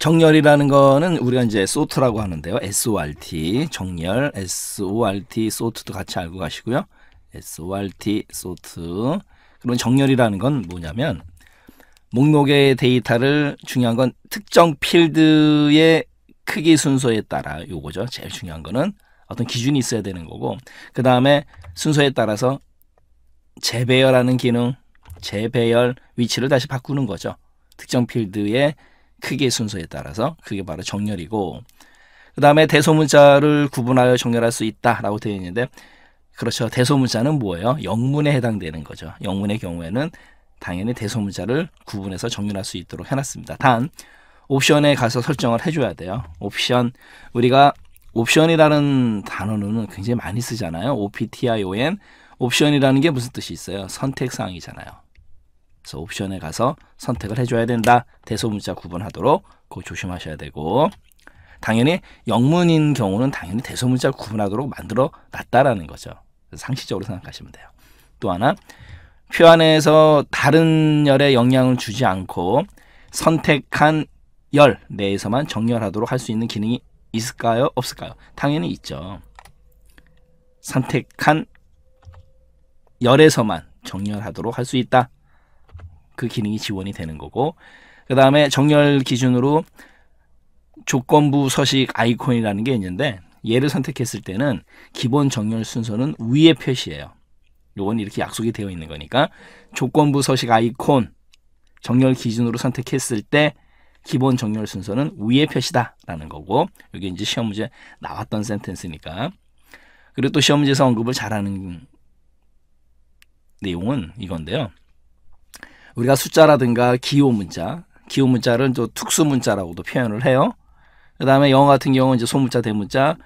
정렬이라는 거는 우리가 이제 소트라고 하는데요. SORT 정렬 SORT 소트도 같이 알고 가시고요. SORT 소트 그럼 정렬이라는 건 뭐냐면 목록의 데이터를 중요한 건 특정 필드의 크기 순서에 따라 요거죠. 제일 중요한 거는 어떤 기준이 있어야 되는 거고 그 다음에 순서에 따라서 재배열하는 기능 재배열 위치를 다시 바꾸는 거죠. 특정 필드의 크기의 순서에 따라서 그게 바로 정렬이고 그 다음에 대소문자를 구분하여 정렬할 수 있다라고 되어 있는데 그렇죠. 대소문자는 뭐예요? 영문에 해당되는 거죠. 영문의 경우에는 당연히 대소문자를 구분해서 정렬할 수 있도록 해놨습니다. 단 옵션에 가서 설정을 해줘야 돼요. 옵션 우리가 옵션이라는 단어는 굉장히 많이 쓰잖아요. OPTION 옵션이라는 게 무슨 뜻이 있어요? 선택사항이잖아요. 그래서 옵션에 가서 선택을 해줘야 된다. 대소문자 구분하도록 그 조심하셔야 되고 당연히 영문인 경우는 당연히 대소문자 구분하도록 만들어 놨다라는 거죠. 상식적으로 생각하시면 돼요. 또 하나 표 안에서 다른 열에 영향을 주지 않고 선택한 열 내에서만 정렬하도록 할 수 있는 기능이 있을까요? 없을까요? 당연히 있죠. 선택한 열에서만 정렬하도록 할 수 있다. 그 기능이 지원이 되는 거고 그 다음에 정렬 기준으로 조건부 서식 아이콘이라는 게 있는데 얘를 선택했을 때는 기본 정렬 순서는 위에 표시해요 요건 이렇게 약속이 되어 있는 거니까 조건부 서식 아이콘 정렬 기준으로 선택했을 때 기본 정렬 순서는 위에 표시다라는 거고 이게 이제 시험 문제 나왔던 센텐스니까 그리고 또 시험 문제에서 언급을 잘하는 내용은 이건데요. 우리가 숫자라든가 기호 문자, 기호 문자를 또 특수 문자라고도 표현을 해요. 그다음에 영어 같은 경우는 이제 소문자, 대문자,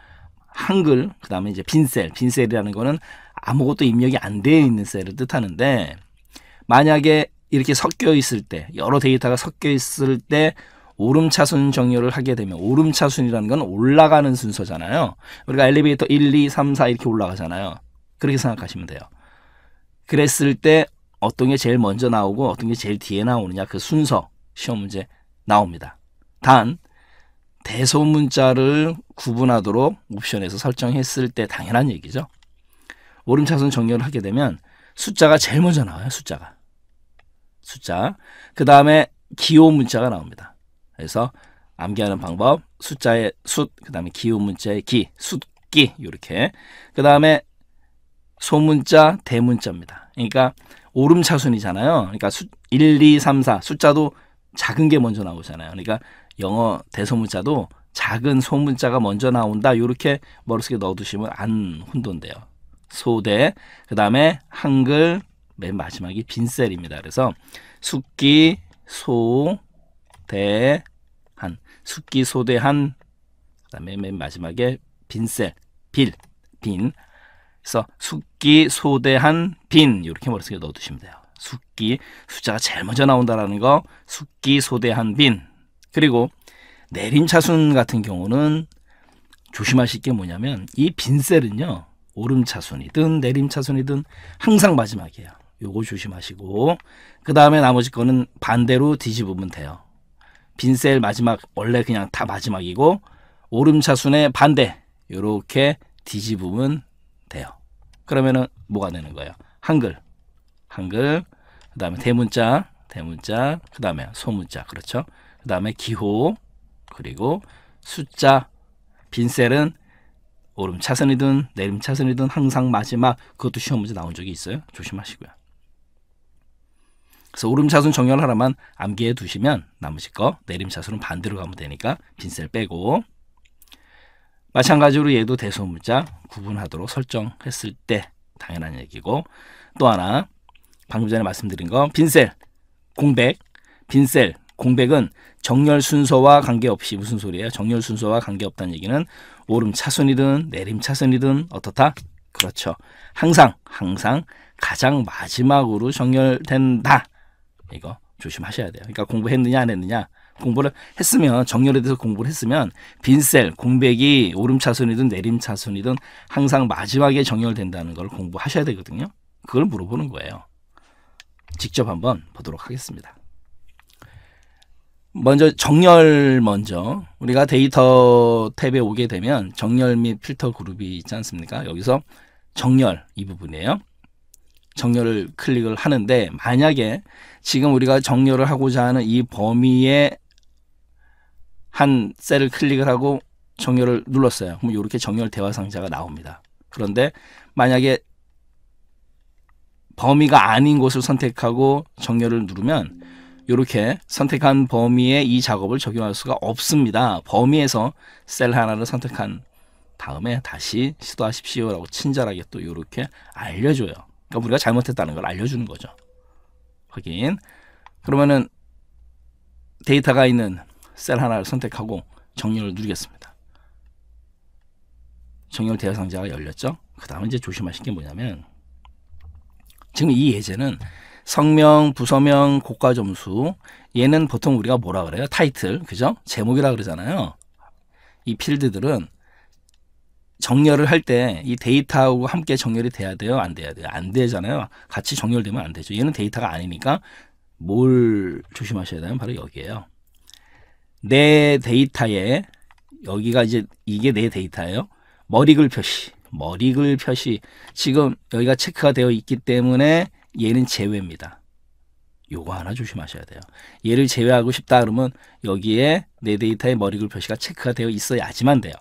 한글, 그다음에 이제 빈셀, 빈셀이라는 거는 아무것도 입력이 안 되어 있는 셀을 뜻하는데 만약에 이렇게 섞여 있을 때 여러 데이터가 섞여 있을 때 오름차순 정렬을 하게 되면 오름차순이라는 건 올라가는 순서잖아요. 우리가 엘리베이터 1, 2, 3, 4 이렇게 올라가잖아요. 그렇게 생각하시면 돼요. 그랬을 때 어떤 게 제일 먼저 나오고 어떤 게 제일 뒤에 나오느냐 그 순서 시험 문제 나옵니다. 단 대소문자를 구분하도록 옵션에서 설정했을 때 당연한 얘기죠. 오름차순 정렬을 하게 되면 숫자가 제일 먼저 나와요. 숫자가. 숫자. 그 다음에 기호 문자가 나옵니다. 그래서 암기하는 방법 숫자의 숫, 그 다음에 기호 문자의 기, 숫기 이렇게. 그 다음에 소문자, 대문자입니다. 그러니까 오름차순이잖아요. 그러니까 수, 1, 2, 3, 4 숫자도 작은 게 먼저 나오잖아요. 그러니까 영어 대소문자도 작은 소문자가 먼저 나온다. 이렇게 머릿속에 넣어두시면 안 혼돈돼요. 소대, 그 다음에 한글, 맨 마지막이 빈셀입니다. 그래서 숙기, 소, 대, 한. 숙기, 소대, 한. 그 다음에 맨 마지막에 빈셀, 빌, 빈, 그래서 숙기, 소대한, 빈 이렇게 머릿속에 넣어두시면 돼요. 숙기, 숫자가 제일 먼저 나온다라는 거 숙기, 소대한, 빈 그리고 내림차순 같은 경우는 조심하실 게 뭐냐면 이 빈셀은요 오름차순이든 내림차순이든 항상 마지막이에요. 요거 조심하시고 그 다음에 나머지 거는 반대로 뒤집으면 돼요. 빈셀 마지막 원래 그냥 다 마지막이고 오름차순의 반대 요렇게 뒤집으면 돼요. 그러면은 뭐가 되는 거예요? 한글, 한글, 그 다음에 대문자, 대문자, 그 다음에 소문자, 그렇죠? 그 다음에 기호, 그리고 숫자, 빈셀은 오름 차선이든 내림 차선이든 항상 마지막 그것도 시험 문제 나온 적이 있어요. 조심하시고요. 그래서 오름 차선 정렬 하나만 암기해 두시면 나머실거 내림 차선은 반대로 가면 되니까 빈셀 빼고 마찬가지로 얘도 대소문자 구분하도록 설정했을 때 당연한 얘기고 또 하나 방금 전에 말씀드린 거 빈셀 공백 빈셀 공백은 정렬 순서와 관계없이 무슨 소리예요? 정렬 순서와 관계없다는 얘기는 오름 차순이든 내림 차순이든 어떻다? 그렇죠. 항상 항상 가장 마지막으로 정렬된다. 이거 조심하셔야 돼요. 그러니까 공부했느냐 안 했느냐 공부를 했으면 정렬에 대해서 공부를 했으면 빈셀 공백이 오름차순이든 내림차순이든 항상 마지막에 정렬된다는 걸 공부하셔야 되거든요. 그걸 물어보는 거예요. 직접 한번 보도록 하겠습니다. 먼저 정렬 먼저 우리가 데이터 탭에 오게 되면 정렬 및 필터 그룹이 있지 않습니까? 여기서 정렬 이 부분이에요. 정렬을 클릭을 하는데 만약에 지금 우리가 정렬을 하고자 하는 이 범위에 한 셀을 클릭을 하고 정렬을 눌렀어요. 그럼 이렇게 정렬 대화 상자가 나옵니다. 그런데 만약에 범위가 아닌 곳을 선택하고 정렬을 누르면 이렇게 선택한 범위에 이 작업을 적용할 수가 없습니다. 범위에서 셀 하나를 선택한 다음에 다시 시도하십시오라고 친절하게 또 이렇게 알려줘요. 그러니까 우리가 잘못했다는 걸 알려주는 거죠. 확인. 그러면은 데이터가 있는 셀 하나를 선택하고 정렬을 누르겠습니다. 정렬 대여 상자가 열렸죠. 그 다음에 이제 조심하실 게 뭐냐면 지금 이 예제는 성명, 부서명, 고가 점수 얘는 보통 우리가 뭐라 그래요? 타이틀, 그죠? 제목이라 그러잖아요. 이 필드들은 정렬을 할 때 이 데이터하고 함께 정렬이 돼야 돼요? 안 돼야 돼요? 안 되잖아요. 같이 정렬되면 안 되죠. 얘는 데이터가 아니니까 뭘 조심하셔야 되나요? 바로 여기에요. 내 데이터에 여기가 이제 이게 내 데이터예요. 머리글 표시. 머리글 표시. 지금 여기가 체크가 되어 있기 때문에 얘는 제외입니다. 요거 하나 조심하셔야 돼요. 얘를 제외하고 싶다 그러면 여기에 내데이터에 머리글 표시가 체크가 되어 있어야지만 돼요.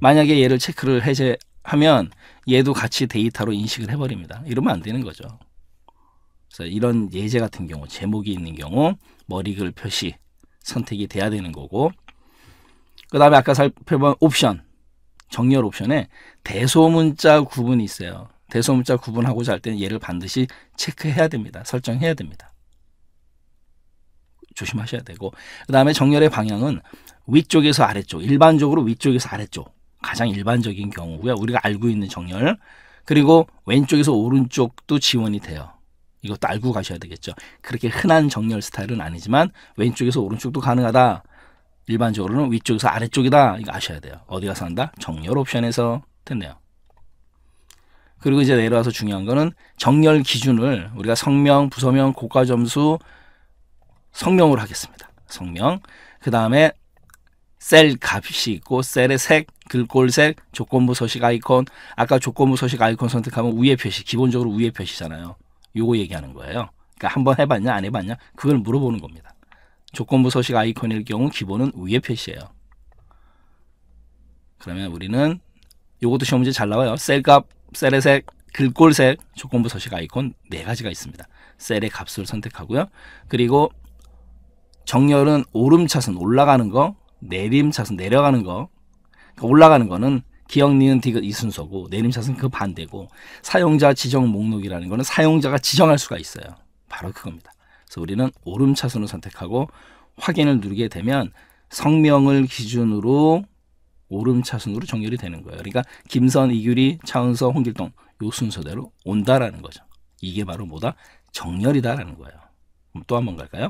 만약에 얘를 체크를 해제하면 얘도 같이 데이터로 인식을 해버립니다. 이러면 안 되는 거죠. 그래서 이런 예제 같은 경우 제목이 있는 경우 머리글 표시 선택이 돼야 되는 거고 그 다음에 아까 살펴본 옵션 정렬 옵션에 대소문자 구분이 있어요. 대소문자 구분하고자 할 때는 얘를 반드시 체크해야 됩니다. 설정해야 됩니다. 조심하셔야 되고 그 다음에 정렬의 방향은 위쪽에서 아래쪽 일반적으로 위쪽에서 아래쪽 가장 일반적인 경우고요. 우리가 알고 있는 정렬. 그리고 왼쪽에서 오른쪽도 지원이 돼요. 이것도 알고 가셔야 되겠죠. 그렇게 흔한 정렬 스타일은 아니지만 왼쪽에서 오른쪽도 가능하다. 일반적으로는 위쪽에서 아래쪽이다. 이거 아셔야 돼요. 어디 가서 한다? 정렬 옵션에서 됐네요. 그리고 이제 내려와서 중요한 거는 정렬 기준을 우리가 성명, 부서명, 고가 점수, 성명으로 하겠습니다. 성명. 그 다음에 셀 값이 있고 셀의 색, 글꼴색, 조건부 서식 아이콘 아까 조건부 서식 아이콘 선택하면 위에 표시 기본적으로 위에 표시잖아요. 요거 얘기하는 거예요. 그러니까 한번 해봤냐 안 해봤냐 그걸 물어보는 겁니다. 조건부 서식 아이콘일 경우 기본은 위에 표시예요. 그러면 우리는 요것도 시험 문제 잘 나와요. 셀 값, 셀의 색, 글꼴색, 조건부 서식 아이콘 네 가지가 있습니다. 셀의 값을 선택하고요. 그리고 정렬은 오름차순 올라가는 거 내림차선 내려가는 거 그러니까 올라가는 거는 기억 니은 디귿 이 순서고 내림차선그 반대고 사용자 지정 목록이라는 거는 사용자가 지정할 수가 있어요. 바로 그겁니다. 그래서 우리는 오름차선을 선택하고 확인을 누르게 되면 성명을 기준으로 오름차순으로 정렬이 되는 거예요. 그러니까 김선, 이규리, 차은서, 홍길동 요 순서대로 온다라는 거죠. 이게 바로 뭐다? 정렬이다라는 거예요. 또한번 갈까요?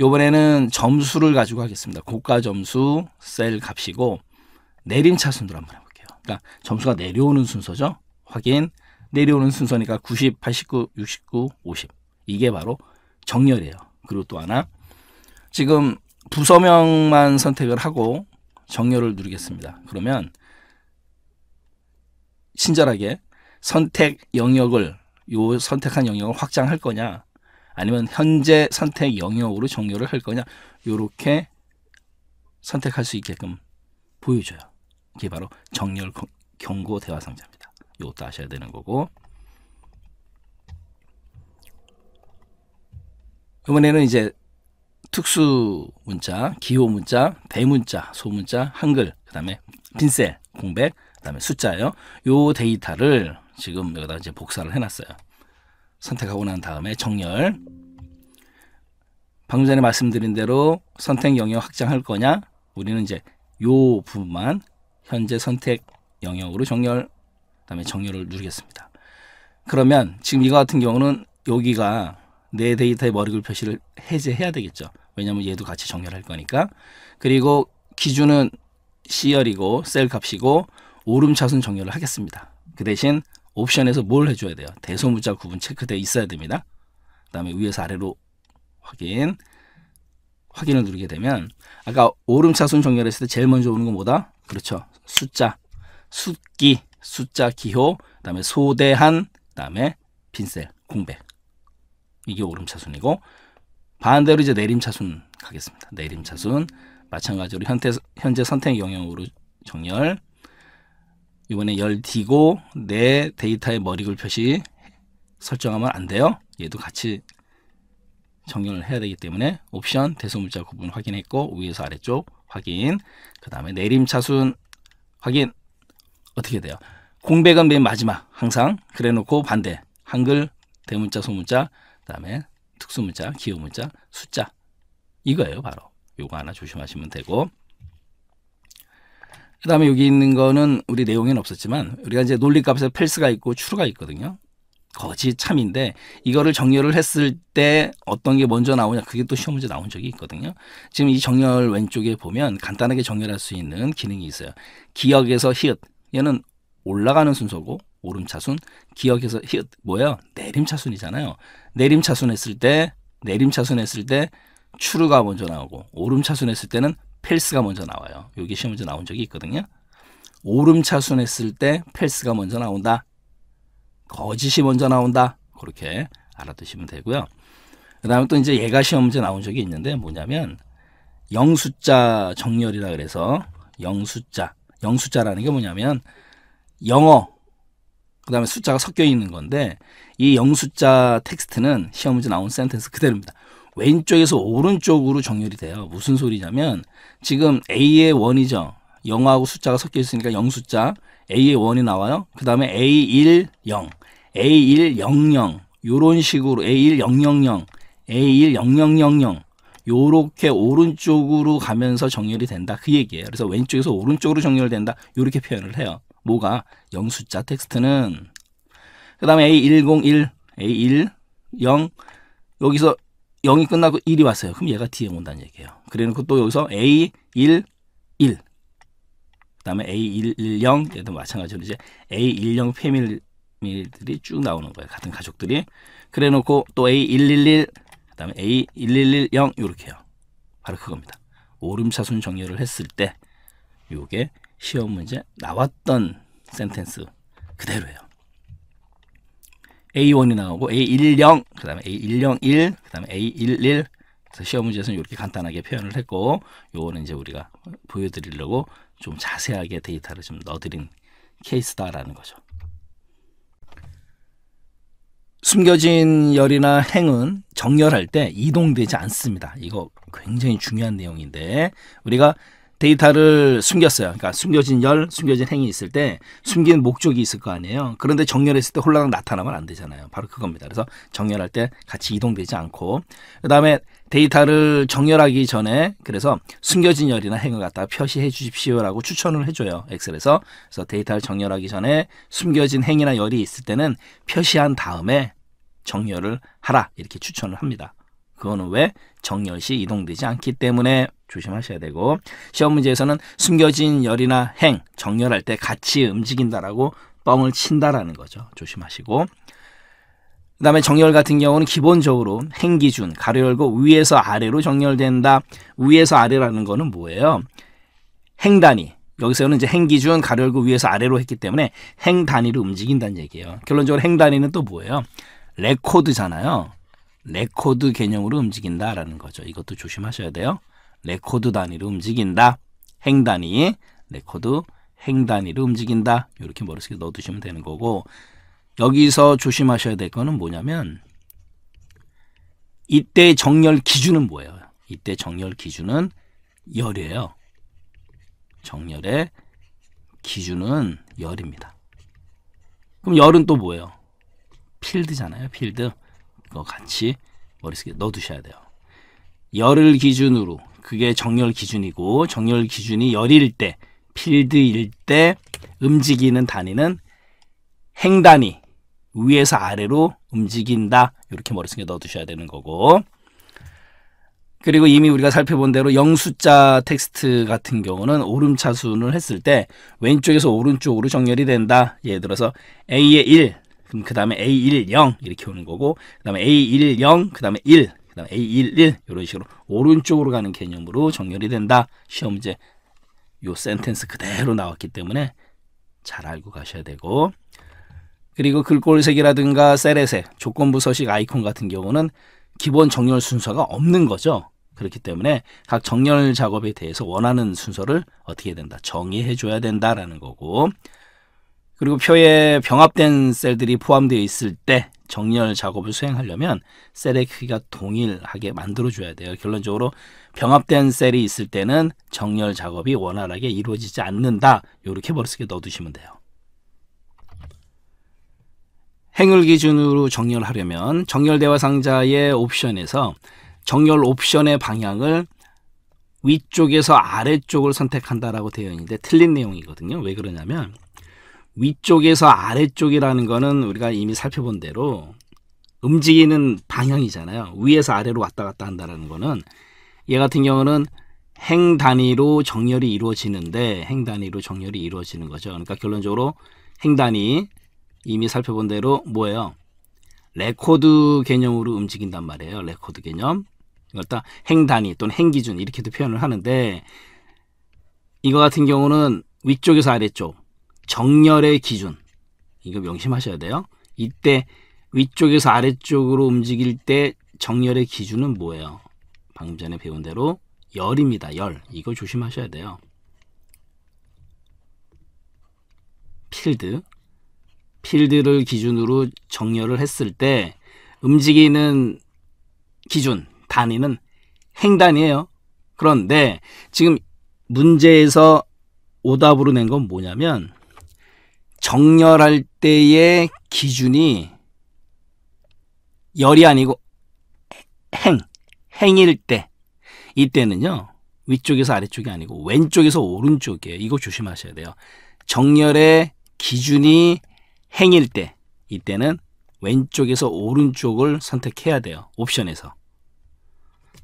요번에는 점수를 가지고 하겠습니다. 고가 점수 셀 값이고 내림차 순으로 한번 해볼게요. 그러니까 점수가 내려오는 순서죠. 확인. 내려오는 순서니까 90, 89, 69, 50. 이게 바로 정렬이에요. 그리고 또 하나 지금 부서명만 선택을 하고 정렬을 누르겠습니다. 그러면 친절하게 선택 영역을 요 선택한 영역을 확장할 거냐 아니면 현재 선택 영역으로 종료를 할 거냐 이렇게 선택할 수 있게끔 보여줘요. 이게 바로 정렬 경고 대화 상자입니다. 이것도 아셔야 되는 거고 이번에는 이제 특수 문자, 기호 문자, 대문자, 소문자, 한글, 그 다음에 핀셀, 공백, 그 다음에 숫자요. 요 데이터를 지금 여기다 이제 복사를 해놨어요. 선택하고 난 다음에 정렬 방금 전에 말씀드린 대로 선택 영역 확장할 거냐 우리는 이제 요 부분만 현재 선택 영역으로 정렬 그 다음에 정렬을 누르겠습니다 그러면 지금 이거 같은 경우는 여기가 내 데이터의 머리글 표시를 해제해야 되겠죠 왜냐면 얘도 같이 정렬할 거니까 그리고 기준은 시열이고셀 값이고 오름차순 정렬을 하겠습니다 그 대신 옵션에서 뭘 해줘야 돼요? 대소문자 구분 체크되어 있어야 됩니다. 그 다음에 위에서 아래로 확인 확인을 누르게 되면 아까 오름차순 정렬했을 때 제일 먼저 오는 건 뭐다? 그렇죠. 숫자, 숫기, 숫자 기호, 그 다음에 소대한, 그 다음에 핀셀, 공백. 이게 오름차순이고 반대로 이제 내림차순 가겠습니다. 내림차순 마찬가지로 현태, 현재 선택 영역으로 정렬, 이번에 열 D고 내 데이터의 머리글 표시 설정하면 안 돼요. 얘도 같이 정렬을 해야 되기 때문에 옵션 대소문자 구분 확인했고 위에서 아래쪽 확인 그 다음에 내림차순 확인 어떻게 돼요? 공백은 맨 마지막 항상 그래놓고 반대 한글 대문자 소문자 그 다음에 특수문자 기호문자 숫자 이거예요 바로 요거 하나 조심하시면 되고 그다음에 여기 있는 거는 우리 내용에는 없었지만 우리가 이제 논리값에 펠스가 있고 추루가 있거든요. 거지 참인데 이거를 정렬을 했을 때 어떤 게 먼저 나오냐 그게 또 시험 문제 나온 적이 있거든요. 지금 이 정렬 왼쪽에 보면 간단하게 정렬할 수 있는 기능이 있어요. 기억에서 히읗 얘는 올라가는 순서고 오름차순 기억에서 히읗 뭐예요? 내림차순이잖아요. 내림차순 했을 때 내림차순 했을 때추루가 먼저 나오고 오름차순 했을 때는 펠스가 먼저 나와요. 여기 시험 문제 나온 적이 있거든요. 오름차순 했을 때 펠스가 먼저 나온다. 거짓이 먼저 나온다. 그렇게 알아두시면 되고요. 그 다음에 또 이제 예가 시험 문제 나온 적이 있는데 뭐냐면 영숫자 정렬이라 그래서 영숫자 영숫자라는 게 뭐냐면 영어 그 다음에 숫자가 섞여 있는 건데 이 영숫자 텍스트는 시험 문제 나온 센텐스 그대로입니다. 왼쪽에서 오른쪽으로 정렬이 돼요. 무슨 소리냐면 지금 A의 원이죠. 영하고 숫자가 섞여 있으니까 0 숫자 A의 원이 나와요. 그 다음에 A1 0, A1 00 요런 식으로 A1 000 A1 0000 요렇게 오른쪽으로 가면서 정렬이 된다 그 얘기예요. 그래서 왼쪽에서 오른쪽으로 정렬된다 요렇게 표현을 해요. 뭐가 0 숫자 텍스트는 그 다음에 A101 A10 여기서 0이 끝나고 1이 왔어요. 그럼 얘가 뒤에 온다는 얘기예요. 그래 놓고 또 여기서 A 1 1 그다음에 A110 얘도 마찬가지로 이제 A10 패밀리들이 쭉 나오는 거예요. 같은 가족들이. 그래 놓고 또 A111 그다음에 A1110 요렇게요. 바로 그겁니다. 오름차순 정렬을 했을 때 요게 시험 문제 나왔던 센텐스 그대로예요. A1이 나오고 A10, 그 다음에 A101, 그 다음에 A11. 그래서 시험 문제에서는 이렇게 간단하게 표현을 했고, 요거는 이제 우리가 보여드리려고 좀 자세하게 데이터를 좀 넣어드린 케이스다라는 거죠. 숨겨진 열이나 행은 정렬할 때 이동되지 않습니다. 이거 굉장히 중요한 내용인데, 우리가 데이터를 숨겼어요. 그러니까 숨겨진 열, 숨겨진 행위 있을 때 숨긴 목적이 있을 거 아니에요. 그런데 정렬했을 때 홀라당 나타나면 안 되잖아요. 바로 그겁니다. 그래서 정렬할 때 같이 이동되지 않고 그다음에 데이터를 정렬하기 전에 그래서 숨겨진 열이나 행을 갖다 표시해 주십시오라고 추천을 해줘요. 엑셀에서 그래서 데이터를 정렬하기 전에 숨겨진 행이나 열이 있을 때는 표시한 다음에 정렬을 하라 이렇게 추천을 합니다. 그거는 왜 정렬 시 이동되지 않기 때문에 조심하셔야 되고 시험 문제에서는 숨겨진 열이나 행, 정렬할 때 같이 움직인다라고 뻥을 친다라는 거죠. 조심하시고 그 다음에 정렬 같은 경우는 기본적으로 행기준, 가로 열고 위에서 아래로 정렬된다. 위에서 아래라는 거는 뭐예요? 행단위. 여기서는 이제 행기준, 가로 열고 위에서 아래로 했기 때문에 행단위로 움직인다는 얘기예요. 결론적으로 행단위는 또 뭐예요? 레코드잖아요. 레코드 개념으로 움직인다라는 거죠. 이것도 조심하셔야 돼요. 레코드 단위로 움직인다. 행 단위, 레코드 행 단위로 움직인다. 이렇게 머릿속에 넣어두시면 되는 거고 여기서 조심하셔야 될 거는 뭐냐면 이때 정렬 기준은 뭐예요? 이때 정렬 기준은 열이에요. 정렬의 기준은 열입니다. 그럼 열은 또 뭐예요? 필드잖아요. 필드. 그거 같이 머릿속에 넣어두셔야 돼요. 열을 기준으로 그게 정렬 기준이고 정렬 기준이 열일 때, 필드일 때 움직이는 단위는 행단위 위에서 아래로 움직인다. 이렇게 머릿속에 넣어두셔야 되는 거고 그리고 이미 우리가 살펴본 대로 영수자 텍스트 같은 경우는 오름차순을 했을 때 왼쪽에서 오른쪽으로 정렬이 된다. 예를 들어서 A의 1, 그럼 그 다음에 A1, 0 이렇게 오는 거고 그 다음에 A1, 0, 그 다음에 1 그다음 A11 이런 식으로 오른쪽으로 가는 개념으로 정렬이 된다. 시험 문제 요 센텐스 그대로 나왔기 때문에 잘 알고 가셔야 되고 그리고 글꼴색이라든가 셀에색, 조건부 서식 아이콘 같은 경우는 기본 정렬 순서가 없는 거죠. 그렇기 때문에 각 정렬 작업에 대해서 원하는 순서를 어떻게 해야 된다. 정의해 줘야 된다라는 거고 그리고 표에 병합된 셀들이 포함되어 있을 때 정렬 작업을 수행하려면 셀의 크기가 동일하게 만들어줘야 돼요. 결론적으로 병합된 셀이 있을 때는 정렬 작업이 원활하게 이루어지지 않는다. 이렇게 머릿속에 넣어두시면 돼요. 행을 기준으로 정렬하려면 정렬 대화 상자의 옵션에서 정렬 옵션의 방향을 위쪽에서 아래쪽을 선택한다라고 되어 있는데 틀린 내용이거든요. 왜 그러냐면 위쪽에서 아래쪽이라는 거는 우리가 이미 살펴본 대로 움직이는 방향이잖아요. 위에서 아래로 왔다 갔다 한다는 거는 얘 같은 경우는 행 단위로 정렬이 이루어지는데 행 단위로 정렬이 이루어지는 거죠. 그러니까 결론적으로 행 단위 이미 살펴본 대로 뭐예요? 레코드 개념으로 움직인단 말이에요. 레코드 개념. 그러니행 단위 또는 행 기준 이렇게도 표현을 하는데 이거 같은 경우는 위쪽에서 아래쪽 정렬의 기준 이거 명심하셔야 돼요. 이때 위쪽에서 아래쪽으로 움직일 때 정렬의 기준은 뭐예요? 방금 전에 배운 대로 열입니다. 열. 이거 조심하셔야 돼요. 필드. 필드를 기준으로 정렬을 했을 때 움직이는 기준, 단위는 행단이에요. 그런데 지금 문제에서 오답으로 낸 건 뭐냐면 정렬할 때의 기준이 열이 아니고 행, 행일 때 이때는요. 위쪽에서 아래쪽이 아니고 왼쪽에서 오른쪽에 이거 조심하셔야 돼요. 정렬의 기준이 행일 때 이때는 왼쪽에서 오른쪽을 선택해야 돼요. 옵션에서.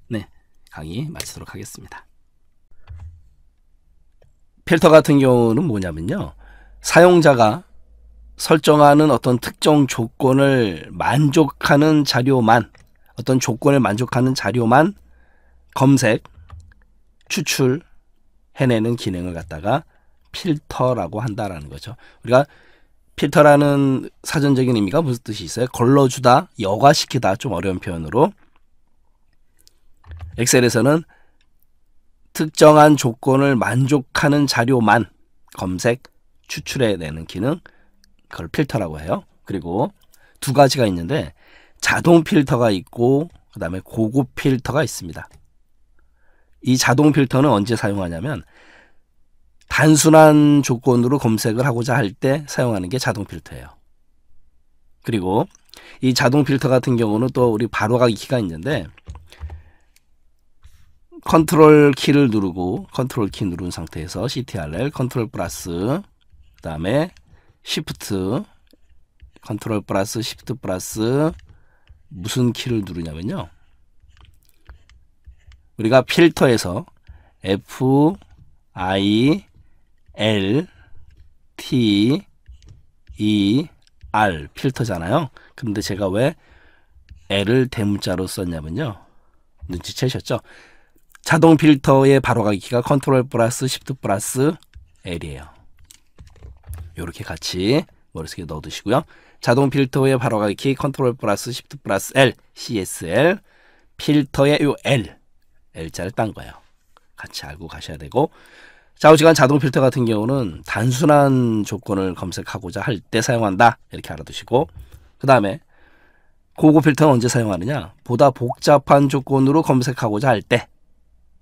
네, 강의 마치도록 하겠습니다. 필터 같은 경우는 뭐냐면요. 사용자가 설정하는 어떤 특정 조건을 만족하는 자료만 어떤 조건을 만족하는 자료만 검색, 추출, 해내는 기능을 갖다가 필터라고 한다라는 거죠. 우리가 그러니까 필터라는 사전적인 의미가 무슨 뜻이 있어요? 걸러주다, 여과시키다 좀 어려운 표현으로 엑셀에서는 특정한 조건을 만족하는 자료만 검색, 추출해내는 기능, 그걸 필터라고 해요. 그리고 두 가지가 있는데 자동 필터가 있고 그 다음에 고급 필터가 있습니다. 이 자동 필터는 언제 사용하냐면 단순한 조건으로 검색을 하고자 할 때 사용하는 게 자동 필터예요. 그리고 이 자동 필터 같은 경우는 또 우리 바로가기 키가 있는데 컨트롤 키를 누르고 컨트롤 키 누른 상태에서 CTRL 컨트롤 플러스 다음에 시프트 컨트롤 플러스 시프트 플러스 무슨 키를 누르냐면요. 우리가 필터에서 F I L T E R 필터잖아요. 근데 제가 왜 L을 대문자로 썼냐면요. 눈치채셨죠? 자동 필터의 바로가기가 키 컨트롤 플러스 시프트 플러스 L이에요. 이렇게 같이 머릿속에 넣어두시고요. 자동 필터의 바로 가기 컨트롤 플러스 시프트 플러스 L CSL 필터의 요 L L자를 딴 거예요. 같이 알고 가셔야 되고 자, 우지간 자동 필터 같은 경우는 단순한 조건을 검색하고자 할 때 사용한다 이렇게 알아두시고 그 다음에 고급 필터는 언제 사용하느냐 보다 복잡한 조건으로 검색하고자 할 때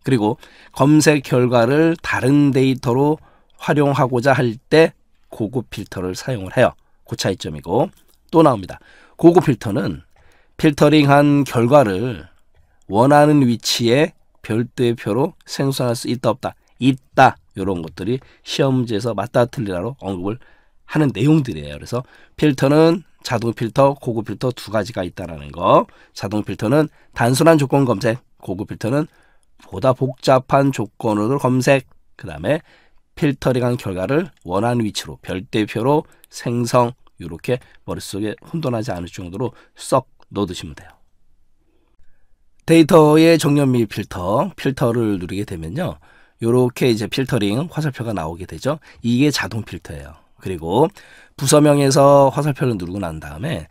그리고 검색 결과를 다른 데이터로 활용하고자 할때 고급 필터를 사용을 해요. 고 그 차이점이고 또 나옵니다. 고급 필터는 필터링한 결과를 원하는 위치에 별도의 표로 생성할 수 있다 없다 있다 이런 것들이 시험지에서 맞다 틀리라로 언급을 하는 내용들이에요. 그래서 필터는 자동 필터, 고급 필터 두 가지가 있다라는 거. 자동 필터는 단순한 조건 검색, 고급 필터는 보다 복잡한 조건으로 검색. 그 다음에 필터링한 결과를 원하는 위치로 별대표로 생성 이렇게 머릿속에 혼돈하지 않을 정도로 썩 넣어두시면 돼요. 데이터의 정렬 및 필터, 필터를 누르게 되면요. 이렇게 이제 필터링 화살표가 나오게 되죠. 이게 자동 필터예요. 그리고 부서명에서 화살표를 누르고 난 다음에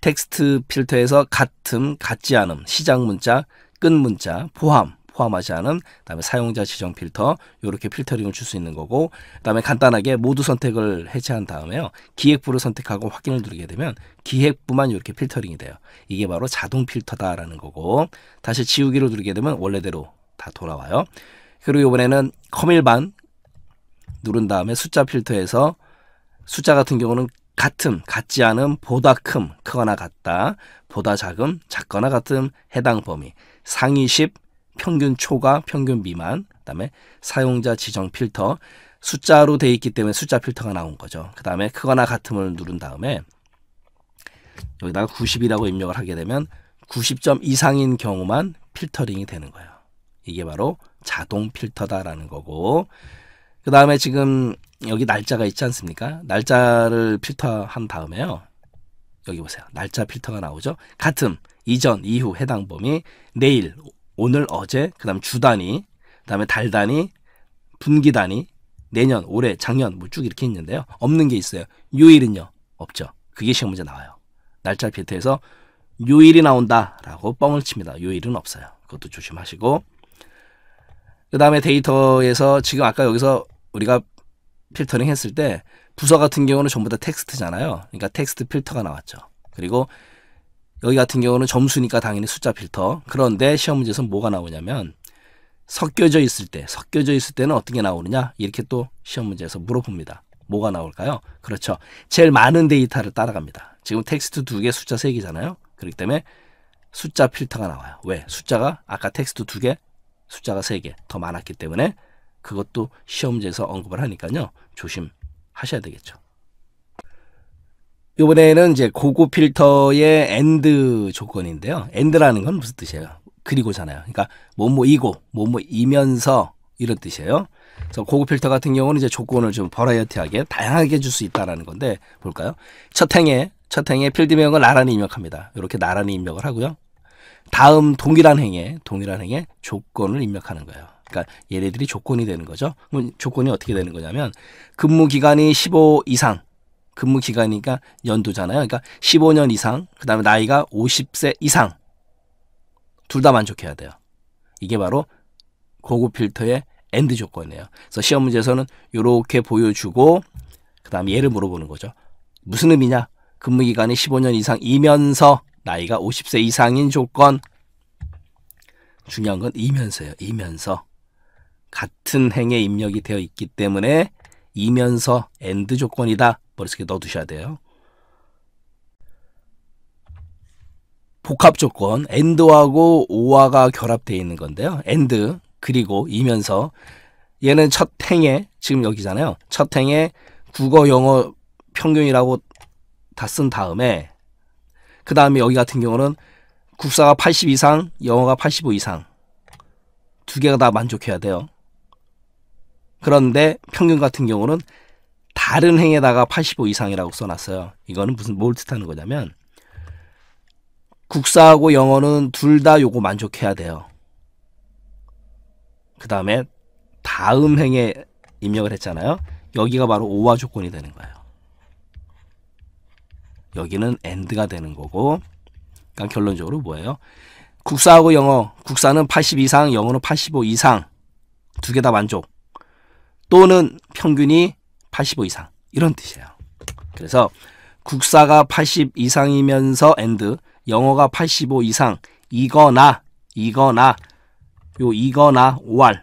텍스트 필터에서 같음, 같지 않음, 시작 문자, 끝 문자, 포함 포함하지 않은 그다음에 사용자 지정 필터 이렇게 필터링을 줄 수 있는 거고 그다음에 간단하게 모두 선택을 해체한 다음에요 기획부를 선택하고 확인을 누르게 되면 기획부만 이렇게 필터링이 돼요 이게 바로 자동 필터다라는 거고 다시 지우기로 누르게 되면 원래대로 다 돌아와요 그리고 이번에는 커밀반 누른 다음에 숫자 필터에서 숫자 같은 경우는 같음, 같지 않음, 보다 큼, 크거나 같다, 보다 작음, 작거나 같음, 해당 범위, 상위 10, 평균 초과, 평균 미만, 그다음에 사용자 지정 필터 숫자로 돼 있기 때문에 숫자 필터가 나온 거죠. 그다음에 크거나 같음을 누른 다음에 여기다가 90이라고 입력을 하게 되면 90점 이상인 경우만 필터링이 되는 거예요. 이게 바로 자동 필터다라는 거고 그 다음에 지금 여기 날짜가 있지 않습니까? 날짜를 필터한 다음에요. 여기 보세요. 날짜 필터가 나오죠. 같은 이전 이후 해당 범위 내일 오늘 어제 그다음 주단위 그다음에 달 단위 분기 단위 내년 올해 작년 뭐 쭉 이렇게 있는데요 없는 게 있어요 요일은요 없죠 그게 시험 문제 나와요 날짜 비트해서 요일이 나온다라고 뻥을 칩니다 요일은 없어요 그것도 조심하시고 그 다음에 데이터에서 지금 아까 여기서 우리가 필터링 했을 때 부서 같은 경우는 전부 다 텍스트잖아요 그러니까 텍스트 필터가 나왔죠 그리고 여기 같은 경우는 점수니까 당연히 숫자 필터. 그런데 시험 문제에서 뭐가 나오냐면 섞여져 있을 때, 섞여져 있을 때는 어떻게 나오느냐? 이렇게 또 시험 문제에서 물어봅니다. 뭐가 나올까요? 그렇죠. 제일 많은 데이터를 따라갑니다. 지금 텍스트 두 개, 숫자 세 개잖아요. 그렇기 때문에 숫자 필터가 나와요. 왜? 숫자가 아까 텍스트 두 개, 숫자가 세 개 더 많았기 때문에 그것도 시험제에서 문 언급을 하니까요. 조심하셔야 되겠죠. 이번에는 이제 고급 필터의 엔드 조건인데요. 엔드라는 건 무슨 뜻이에요? 그리고잖아요. 그러니까 뭐뭐이고 뭐뭐이면서 이런 뜻이에요. 그래서 고급 필터 같은 경우는 이제 조건을 좀 버라이어티하게 다양하게 줄 수 있다라는 건데 볼까요? 첫 행에 첫 행에 필드명을 나란히 입력합니다. 이렇게 나란히 입력을 하고요. 다음 동일한 행에 동일한 행에 조건을 입력하는 거예요. 그러니까 얘네들이 조건이 되는 거죠. 그럼 조건이 어떻게 되는 거냐면 근무 기간이 15 이상 근무 기간이니까 연도잖아요. 그러니까 15년 이상, 그 다음에 나이가 50세 이상 둘 다 만족해야 돼요. 이게 바로 고급 필터의 엔드 조건이에요. 그래서 시험 문제에서는 이렇게 보여주고 그 다음에 예를 물어보는 거죠. 무슨 의미냐? 근무 기간이 15년 이상이면서 나이가 50세 이상인 조건 중요한 건 이면서예요. 이면서 같은 행에 입력이 되어 있기 때문에 이면서 엔드 조건이다. 머릿속에 넣어두셔야 돼요. 복합 조건 엔드하고 오화가 결합되어 있는 건데요. 엔드 그리고 이면서 얘는 첫 행에 지금 여기잖아요. 첫 행에 국어 영어 평균이라고 다 쓴 다음에 그 다음에 여기 같은 경우는 국사가 80 이상, 영어가 85 이상 두 개가 다 만족해야 돼요. 그런데 평균 같은 경우는 다른 행에다가 85 이상이라고 써놨어요. 이거는 무슨 뭘 뜻하는 거냐면 국사하고 영어는 둘 다 요거 만족해야 돼요. 그 다음에 다음 행에 입력을 했잖아요. 여기가 바로 오화 조건이 되는 거예요. 여기는 엔드가 되는 거고 그러니까 결론적으로 뭐예요? 국사하고 영어, 국사는 80 이상, 영어는 85 이상 두 개 다 만족. 또는 평균이 85 이상 이런 뜻이에요. 그래서 국사가 80 이상이면서 and 영어가 85 이상 이거나 이거나 요 이거나 or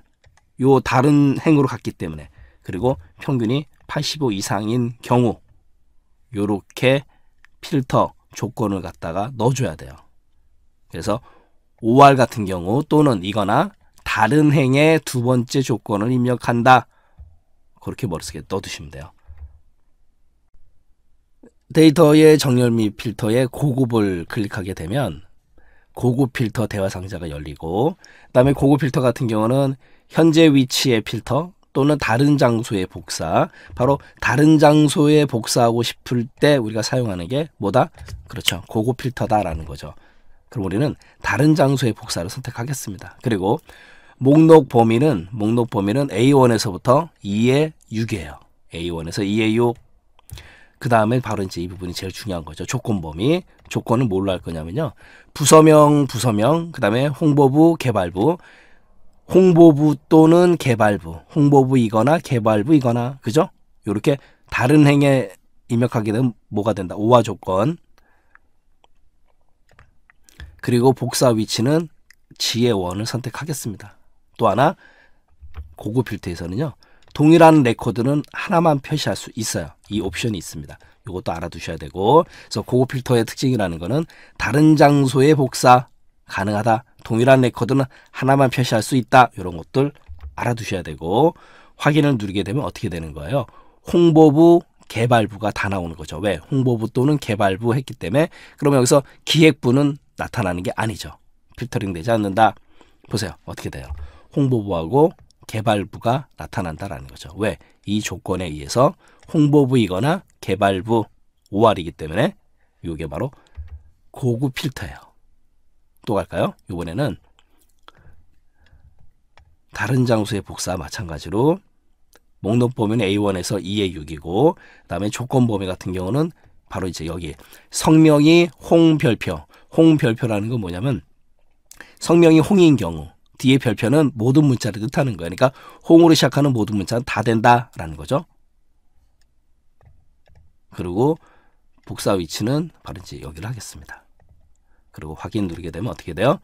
요 다른 행으로 갔기 때문에 그리고 평균이 85 이상인 경우 요렇게 필터 조건을 갖다가 넣어줘야 돼요. 그래서 or 같은 경우 또는 이거나 다른 행의 두 번째 조건을 입력한다. 그렇게 머릿속에 떠두시면 돼요. 데이터의 정렬 및 필터의 고급을 클릭하게 되면 고급 필터 대화 상자가 열리고 그다음에 고급 필터 같은 경우는 현재 위치의 필터 또는 다른 장소의 복사 바로 다른 장소에 복사하고 싶을 때 우리가 사용하는 게 뭐다? 그렇죠. 고급 필터다라는 거죠. 그럼 우리는 다른 장소의 복사를 선택하겠습니다. 그리고 목록 범위는 목록 범위는 A1에서부터 2에 6이에요. A1에서 2에 6. 그 다음에 바로 이제 이 부분이 제일 중요한 거죠. 조건 범위. 조건은 뭘로 할 거냐면요. 부서명, 부서명, 그 다음에 홍보부, 개발부, 홍보부 또는 개발부, 홍보부이거나 개발부이거나, 그죠? 요렇게 다른 행에 입력하게 되면 뭐가 된다? 오화 조건. 그리고 복사 위치는 지의 원을 선택하겠습니다. 또 하나 고급 필터에서는요. 동일한 레코드는 하나만 표시할 수 있어요. 이 옵션이 있습니다. 이것도 알아두셔야 되고 그래서 고급 필터의 특징이라는 거는 다른 장소의 복사 가능하다. 동일한 레코드는 하나만 표시할 수 있다. 이런 것들 알아두셔야 되고 확인을 누르게 되면 어떻게 되는 거예요? 홍보부 개발부가 다 나오는 거죠. 왜? 홍보부 또는 개발부 했기 때문에 그러면 여기서 기획부는 나타나는 게 아니죠. 필터링 되지 않는다. 보세요. 어떻게 돼요? 홍보부하고 개발부가 나타난다라는 거죠. 왜? 이 조건에 의해서 홍보부이거나 개발부 5알이기 때문에 이게 바로 고급 필터예요. 또 갈까요? 이번에는 다른 장소의 복사 마찬가지로 목록 범위는 A1에서 2에 6이고 그다음에 조건 범위 같은 경우는 바로 이제 여기 성명이 홍별표 홍별표라는 건 뭐냐면 성명이 홍인 경우 뒤에 별표는 모든 문자를 뜻하는 거예요. 그러니까 홍으로 시작하는 모든 문자는 다 된다라는 거죠. 그리고 복사 위치는 바로 이제 여기를 하겠습니다. 그리고 확인 누르게 되면 어떻게 돼요?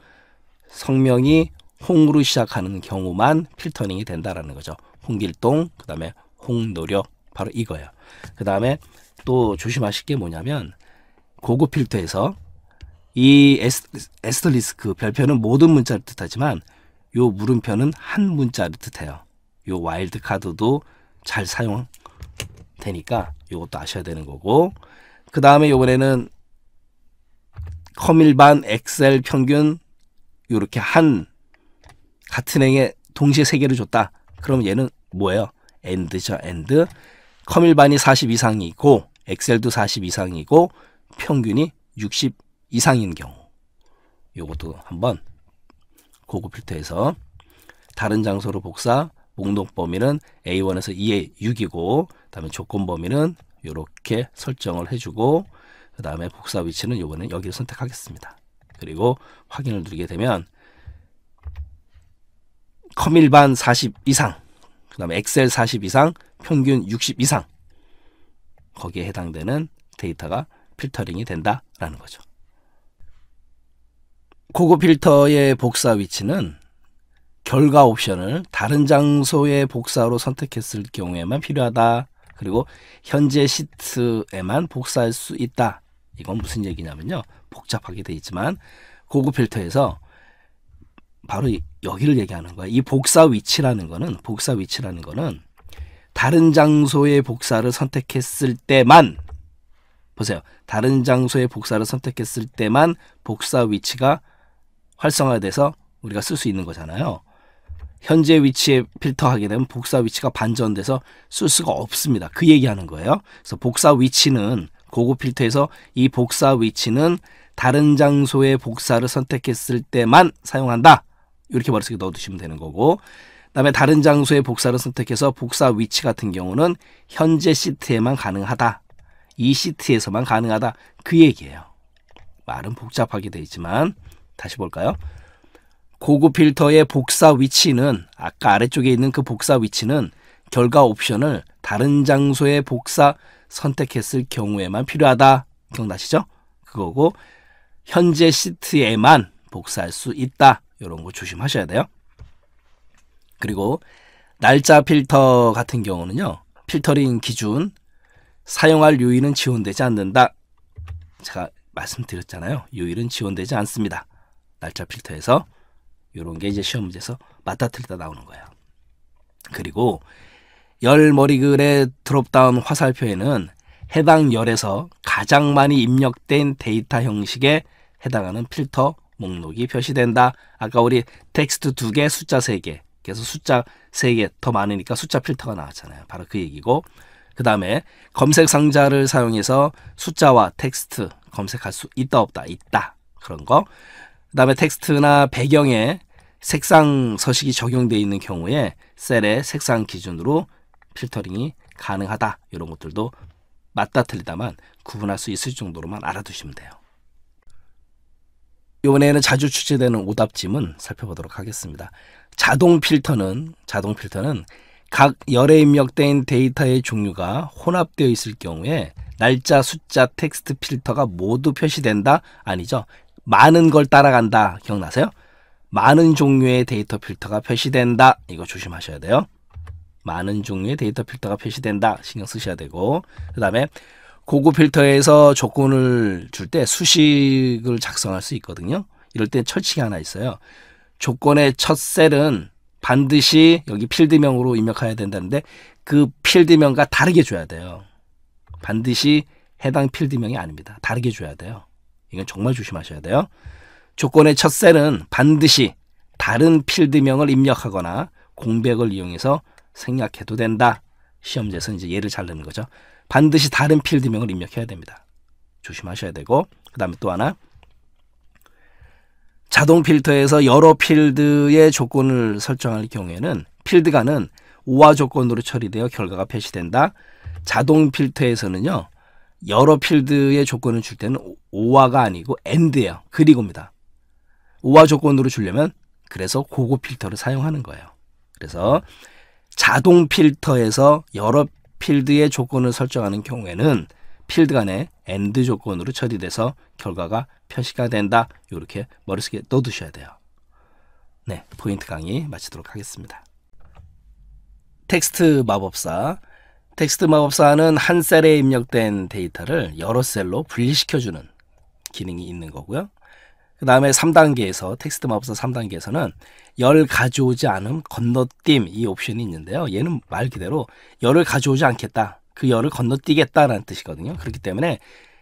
성명이 홍으로 시작하는 경우만 필터링이 된다라는 거죠. 홍길동, 그 다음에 홍노력, 바로 이거예요. 그 다음에 또 조심하실 게 뭐냐면 고급 필터에서 이 에스, 에스터리스크 별표는 모든 문자를 뜻하지만 요 물음표는 한 문자를 뜻해요. 요 와일드카드도 잘 사용되니까 요것도 아셔야 되는 거고 그 다음에 요번에는 커밀반 엑셀 평균 요렇게 한 같은 행에 동시에 세 개를 줬다. 그럼 얘는 뭐예요? 엔드죠. 엔드. 커밀반이40 이상이고 엑셀도 40 이상이고 평균이 60 이상인 경우. 요것도 한번 고급 필터에서 다른 장소로 복사 목록 범위는 A1에서 2에 6이고 그다음에 조건 범위는 이렇게 설정을 해주고 그 다음에 복사 위치는 이번에 여기를 선택하겠습니다. 그리고 확인을 누르게 되면 컴일반 40 이상 그 다음에 엑셀 40 이상 평균 60 이상 거기에 해당되는 데이터가 필터링이 된다라는 거죠. 고급 필터의 복사 위치는 결과 옵션을 다른 장소의 복사로 선택했을 경우에만 필요하다. 그리고 현재 시트에만 복사할 수 있다. 이건 무슨 얘기냐면요. 복잡하게 돼 있지만 고급 필터에서 바로 여기를 얘기하는 거야이 복사 위치라는 거는 복사 위치라는 거는 다른 장소의 복사를 선택했을 때만 보세요. 다른 장소의 복사를 선택했을 때만 복사 위치가 활성화돼서 우리가 쓸 수 있는 거잖아요. 현재 위치에 필터하게 되면 복사 위치가 반전돼서 쓸 수가 없습니다. 그 얘기하는 거예요. 그래서 복사 위치는 고급 필터에서 이 복사 위치는 다른 장소에 복사를 선택했을 때만 사용한다. 이렇게 말릿속 넣어두시면 되는 거고 그 다음에 다른 장소에 복사를 선택해서 복사 위치 같은 경우는 현재 시트에만 가능하다. 이 시트에서만 가능하다. 그 얘기예요. 말은 복잡하게 되지만 다시 볼까요? 고급 필터의 복사 위치는 아까 아래쪽에 있는 그 복사 위치는 결과 옵션을 다른 장소에 복사 선택했을 경우에만 필요하다. 기억나시죠? 그거고 현재 시트에만 복사할 수 있다. 이런 거 조심하셔야 돼요. 그리고 날짜 필터 같은 경우는요. 필터링 기준 사용할 요일은 지원되지 않는다. 제가 말씀드렸잖아요. 요일은 지원되지 않습니다. 날짜 필터에서 이런 게 이제 시험 문제에서 맞다 틀리다 나오는 거야. 그리고 열 머리글의 드롭다운 화살표에는 해당 열에서 가장 많이 입력된 데이터 형식에 해당하는 필터 목록이 표시된다. 아까 우리 텍스트 두 개, 숫자 세 개. 그래서 숫자 세 개 더 많으니까 숫자 필터가 나왔잖아요. 바로 그 얘기고. 그 다음에 검색 상자를 사용해서 숫자와 텍스트 검색할 수 있다 없다 있다 그런 거 그다음에 텍스트나 배경에 색상 서식이 적용되어 있는 경우에 셀의 색상 기준으로 필터링이 가능하다. 이런 것들도 맞다 틀리다만 구분할 수 있을 정도로만 알아두시면 돼요. 이번에는 자주 출제되는 오답짐은 살펴보도록 하겠습니다. 자동 필터는 자동 필터는 각 열에 입력된 데이터의 종류가 혼합되어 있을 경우에 날짜, 숫자, 텍스트 필터가 모두 표시된다? 아니죠. 많은 걸 따라간다. 기억나세요? 많은 종류의 데이터 필터가 표시된다. 이거 조심하셔야 돼요. 많은 종류의 데이터 필터가 표시된다. 신경 쓰셔야 되고 그 다음에 고급 필터에서 조건을 줄 때 수식을 작성할 수 있거든요. 이럴 때 철칙이 하나 있어요. 조건의 첫 셀은 반드시 여기 필드명으로 입력해야 된다는데 그 필드명과 다르게 줘야 돼요. 반드시 해당 필드명이 아닙니다. 다르게 줘야 돼요. 이건 정말 조심하셔야 돼요. 조건의 첫 셀은 반드시 다른 필드명을 입력하거나 공백을 이용해서 생략해도 된다. 시험지에서 이제 얘를 잘르는 거죠. 반드시 다른 필드명을 입력해야 됩니다. 조심하셔야 되고 그 다음에 또 하나 자동 필터에서 여러 필드의 조건을 설정할 경우에는 필드가는 오화 조건으로 처리되어 결과가 표시된다. 자동 필터에서는요. 여러 필드의 조건을 줄 때는 오화가 아니고 엔드예요. 그리고입니다. 오화 조건으로 주려면 그래서 고급 필터를 사용하는 거예요. 그래서 자동 필터에서 여러 필드의 조건을 설정하는 경우에는 필드 간의 엔드 조건으로 처리돼서 결과가 표시가 된다. 이렇게 머릿속에 넣어두셔야 돼요. 네, 포인트 강의 마치도록 하겠습니다. 텍스트 마법사 텍스트 마법사는 한 셀에 입력된 데이터를 여러 셀로 분리시켜주는 기능이 있는 거고요. 그 다음에 3단계에서 텍스트 마법사 3단계에서는 열 가져오지 않음 건너뛰임 이 옵션이 있는데요. 얘는 말 그대로 열을 가져오지 않겠다. 그 열을 건너뛰겠다라는 뜻이거든요. 그렇기 때문에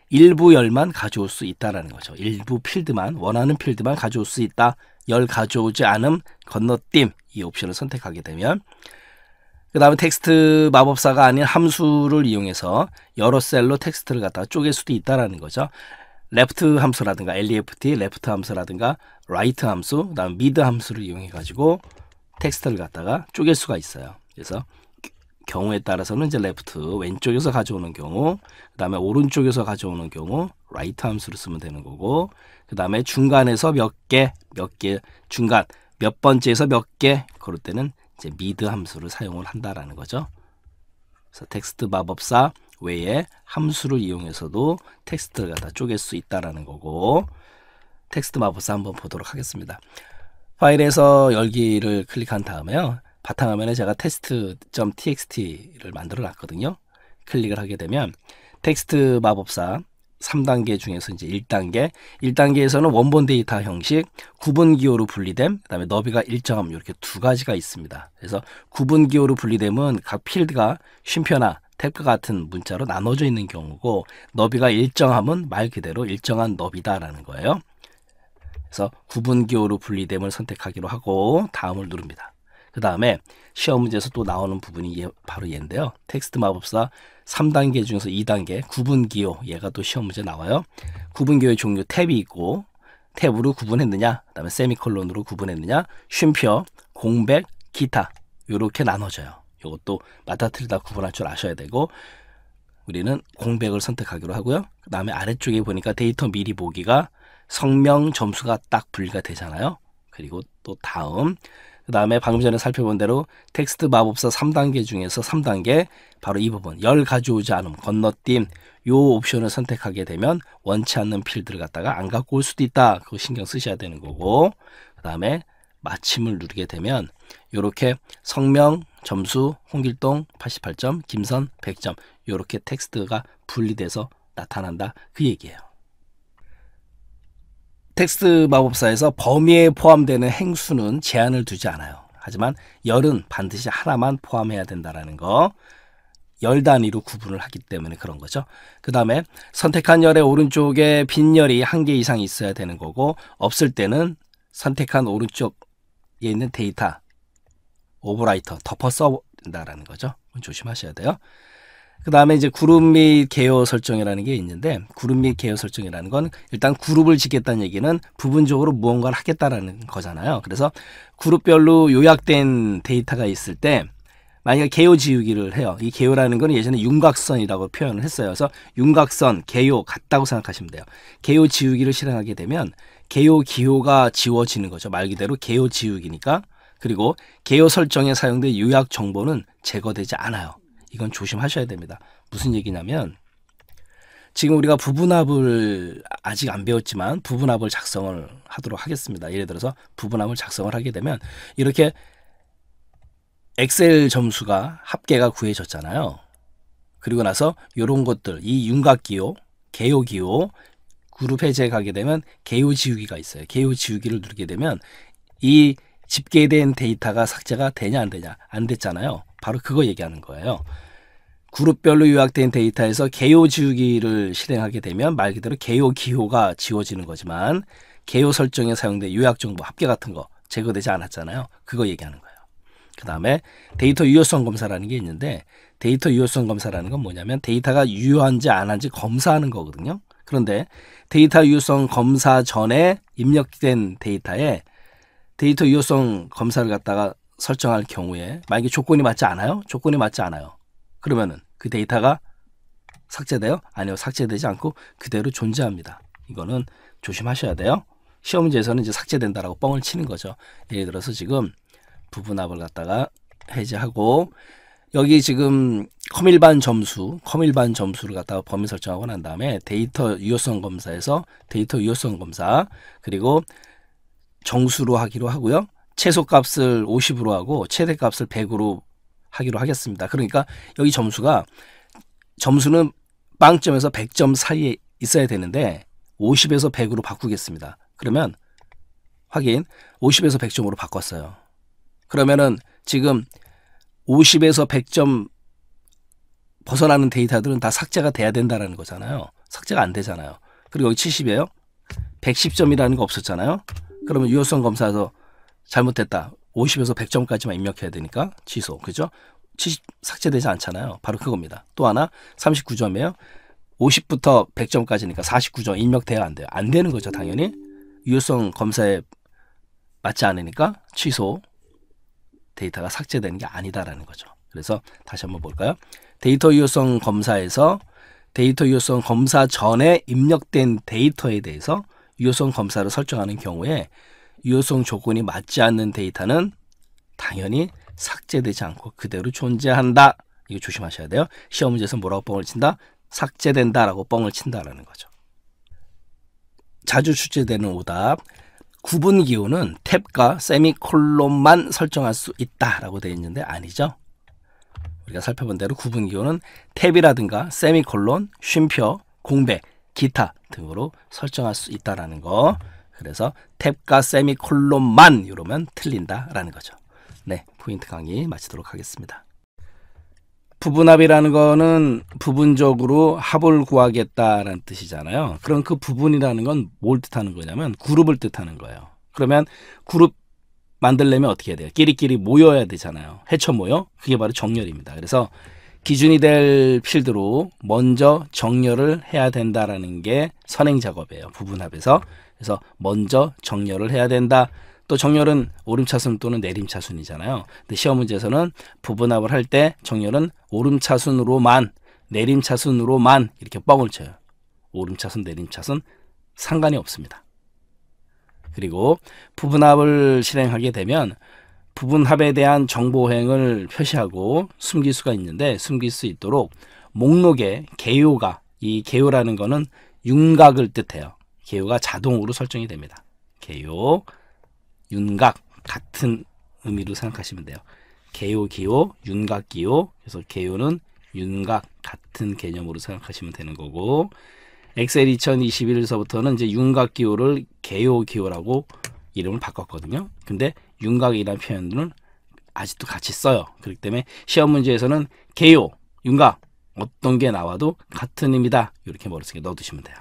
일부 열만 가져올 수 있다라는 거죠. 일부 필드만 원하는 필드만 가져올 수 있다. 열 가져오지 않음 건너뛰임 이 옵션을 선택하게 되면 그 다음에 텍스트 마법사가 아닌 함수를 이용해서 여러 셀로 텍스트를 갖다가 쪼갤 수도 있다라는 거죠. 레프트 함수라든가 e left, 레프트 함수라든가 라이트 함수, 그다음 미드 함수를 이용해 가지고 텍스트를 갖다가 쪼갤 수가 있어요. 그래서 경우에 따라서는 이제 레프트 왼쪽에서 가져오는 경우, 그다음에 오른쪽에서 가져오는 경우 라이트 함수를 쓰면 되는 거고, 그다음에 중간에서 몇 개, 몇 개 중간 몇 번째에서 몇 개 그럴 때는 이제 미드 함수를 사용을 한다라는 거죠. 그래서 텍스트 마법사 외에 함수를 이용해서도 텍스트를 갖다 쪼갤 수 있다라는 거고 텍스트 마법사 한번 보도록 하겠습니다. 파일에서 열기를 클릭한 다음에요. 바탕화면에 제가 테스트.txt를 만들어 놨거든요. 클릭을 하게 되면 텍스트 마법사 3단계 중에서 이제 1단계, 1단계에서는 원본 데이터 형식, 구분 기호로 분리됨, 그다음에 너비가 일정함 이렇게 두 가지가 있습니다. 그래서 구분 기호로 분리됨은 각 필드가 쉼표나 태그 같은 문자로 나눠져 있는 경우고 너비가 일정함은 말 그대로 일정한 너비다라는 거예요. 그래서 구분기호로 분리됨을 선택하기로 하고 다음을 누릅니다. 그 다음에 시험 문제에서 또 나오는 부분이 얘, 예, 바로 얘인데요. 텍스트 마법사 3단계 중에서 2단계 구분기호 얘가 또 시험 문제 나와요. 구분기호의 종류 탭이 있고 탭으로 구분했느냐 그 다음에 세미콜론으로 구분했느냐 쉼표 공백 기타 이렇게 나눠져요. 이것도 맞다 틀리다 구분할 줄 아셔야 되고 우리는 공백을 선택하기로 하고요. 그 다음에 아래쪽에 보니까 데이터 미리 보기가 성명 점수가 딱 분리가 되잖아요. 그리고 또 다음 그 다음에 방금 전에 살펴본 대로 텍스트 마법사 3단계 중에서 3단계 바로 이 부분 열 가져오지 않음 건너뛰임 요 옵션을 선택하게 되면 원치 않는 필드를 갖다가 안 갖고 올 수도 있다 그거 신경 쓰셔야 되는 거고 그 다음에 마침을 누르게 되면 요렇게 성명, 점수, 홍길동 88점, 김선 100점 요렇게 텍스트가 분리돼서 나타난다 그 얘기예요. 텍스트 마법사에서 범위에 포함되는 행수는 제한을 두지 않아요. 하지만 열은 반드시 하나만 포함해야 된다는 거. 열 단위로 구분을 하기 때문에 그런 거죠. 그 다음에 선택한 열의 오른쪽에 빈 열이 한 개 이상 있어야 되는 거고 없을 때는 선택한 오른쪽에 있는 데이터 오브라이터 덮어 써다라는 거죠. 조심하셔야 돼요. 그 다음에 이제 그룹 및 개요 설정이라는 게 있는데 그룹 및 개요 설정이라는 건 일단 그룹을 짓겠다는 얘기는 부분적으로 무언가를 하겠다라는 거잖아요. 그래서 그룹별로 요약된 데이터가 있을 때 만약에 개요 지우기를 해요. 이 개요라는 건 예전에 윤곽선이라고 표현을 했어요. 그래서 윤곽선, 개요 같다고 생각하시면 돼요. 개요 지우기를 실행하게 되면 개요 기호가 지워지는 거죠. 말 그대로 개요 지우기니까 그리고 개요 설정에 사용된 요약 정보는 제거되지 않아요. 이건 조심하셔야 됩니다. 무슨 얘기냐면 지금 우리가 부분합을 아직 안 배웠지만 부분합을 작성을 하도록 하겠습니다. 예를 들어서 부분합을 작성을 하게 되면 이렇게 엑셀 점수가 합계가 구해졌잖아요. 그리고 나서 이런 것들 이 윤곽기호, 개요기호, 그룹 해제 가게 되면 개요 지우기가 있어요. 개요 지우기를 누르게 되면 이 집계된 데이터가 삭제가 되냐 안 되냐 안 됐잖아요. 바로 그거 얘기하는 거예요. 그룹별로 요약된 데이터에서 개요 지우기를 실행하게 되면 말 그대로 개요 기호가 지워지는 거지만 개요 설정에 사용된 요약 정보 합계 같은 거 제거되지 않았잖아요. 그거 얘기하는 거예요. 그 다음에 데이터 유효성 검사라는 게 있는데 데이터 유효성 검사라는 건 뭐냐면 데이터가 유효한지 안 한지 검사하는 거거든요. 그런데 데이터 유효성 검사 전에 입력된 데이터에 데이터 유효성 검사를 갖다가 설정할 경우에 만약에 조건이 맞지 않아요? 조건이 맞지 않아요. 그러면은 그 데이터가 삭제돼요? 아니요. 삭제되지 않고 그대로 존재합니다. 이거는 조심하셔야 돼요. 시험 문제에서는 이제 삭제된다라고 뻥을 치는 거죠. 예를 들어서 지금 부분합을 갖다가 해제하고 여기 지금 컴일반 점수, 컴일반 점수를 갖다가 범위 설정하고 난 다음에 데이터 유효성 검사에서 데이터 유효성 검사 그리고 정수로 하기로 하고요. 최소값을 50으로 하고 최대값을 100으로 하기로 하겠습니다. 그러니까 여기 점수가 점수는 0점에서 100점 사이에 있어야 되는데 50에서 100으로 바꾸겠습니다. 그러면 확인 50에서 100점으로 바꿨어요. 그러면은 지금 50에서 100점 벗어나는 데이터들은 다 삭제가 돼야 된다는 거잖아요. 삭제가 안 되잖아요. 그리고 여기 70이에요. 110점이라는 거 없었잖아요. 그러면 유효성 검사에서 잘못됐다. 50에서 100점까지만 입력해야 되니까 취소. 그죠? 70 삭제되지 않잖아요. 바로 그겁니다. 또 하나 39점이에요. 50부터 100점까지니까 49점 입력돼야 안 돼요. 안 되는 거죠, 당연히. 유효성 검사에 맞지 않으니까 취소. 데이터가 삭제되는 게 아니다라는 거죠. 그래서 다시 한번 볼까요? 데이터 유효성 검사에서 데이터 유효성 검사 전에 입력된 데이터에 대해서 유효성 검사를 설정하는 경우에 유효성 조건이 맞지 않는 데이터는 당연히 삭제되지 않고 그대로 존재한다. 이거 조심하셔야 돼요. 시험 문제에서 뭐라고 뻥을 친다? 삭제된다라고 뻥을 친다라는 거죠. 자주 출제되는 오답. 구분 기호는 탭과 세미콜론만 설정할 수 있다라고 되어 있는데 아니죠. 우리가 살펴본 대로 구분 기호는 탭이라든가 세미콜론, 쉼표, 공백 기타 등으로 설정할 수 있다라는 거. 그래서 탭과 세미콜론만 이러면 틀린다라는 거죠. 네, 포인트 강의 마치도록 하겠습니다. 부분합이라는 거는 부분적으로 합을 구하겠다라는 뜻이잖아요. 그럼 그 부분이라는 건 뭘 뜻하는 거냐면 그룹을 뜻하는 거예요. 그러면 그룹 만들려면 어떻게 해야 돼요? 끼리끼리 모여야 되잖아요. 해쳐 모여? 그게 바로 정렬입니다. 그래서 기준이 될 필드로 먼저 정렬을 해야 된다라는 게 선행 작업이에요. 부분합에서. 그래서 먼저 정렬을 해야 된다. 또 정렬은 오름차순 또는 내림차순이잖아요. 근데 시험 문제에서는 부분합을 할 때 정렬은 오름차순으로만 내림차순으로만 이렇게 뻥을 쳐요. 오름차순 내림차순 상관이 없습니다. 그리고 부분합을 실행하게 되면 부분 합에 대한 정보행을 표시하고 숨길 수가 있는데 숨길 수 있도록 목록에 개요가 이 개요라는 거는 윤곽을 뜻해요. 개요가 자동으로 설정이 됩니다. 개요, 윤곽 같은 의미로 생각하시면 돼요. 개요, 기호, 윤곽, 기호. 그래서 개요는 윤곽 같은 개념으로 생각하시면 되는 거고 엑셀 2021에서부터는 이제 윤곽 기호를 개요 기호라고 이름을 바꿨거든요. 근데 윤곽이라는 표현들은 아직도 같이 써요. 그렇기 때문에 시험 문제에서는 개요, 윤곽 어떤 게 나와도 같은 의미다. 이렇게 머릿속에 넣어두시면 돼요.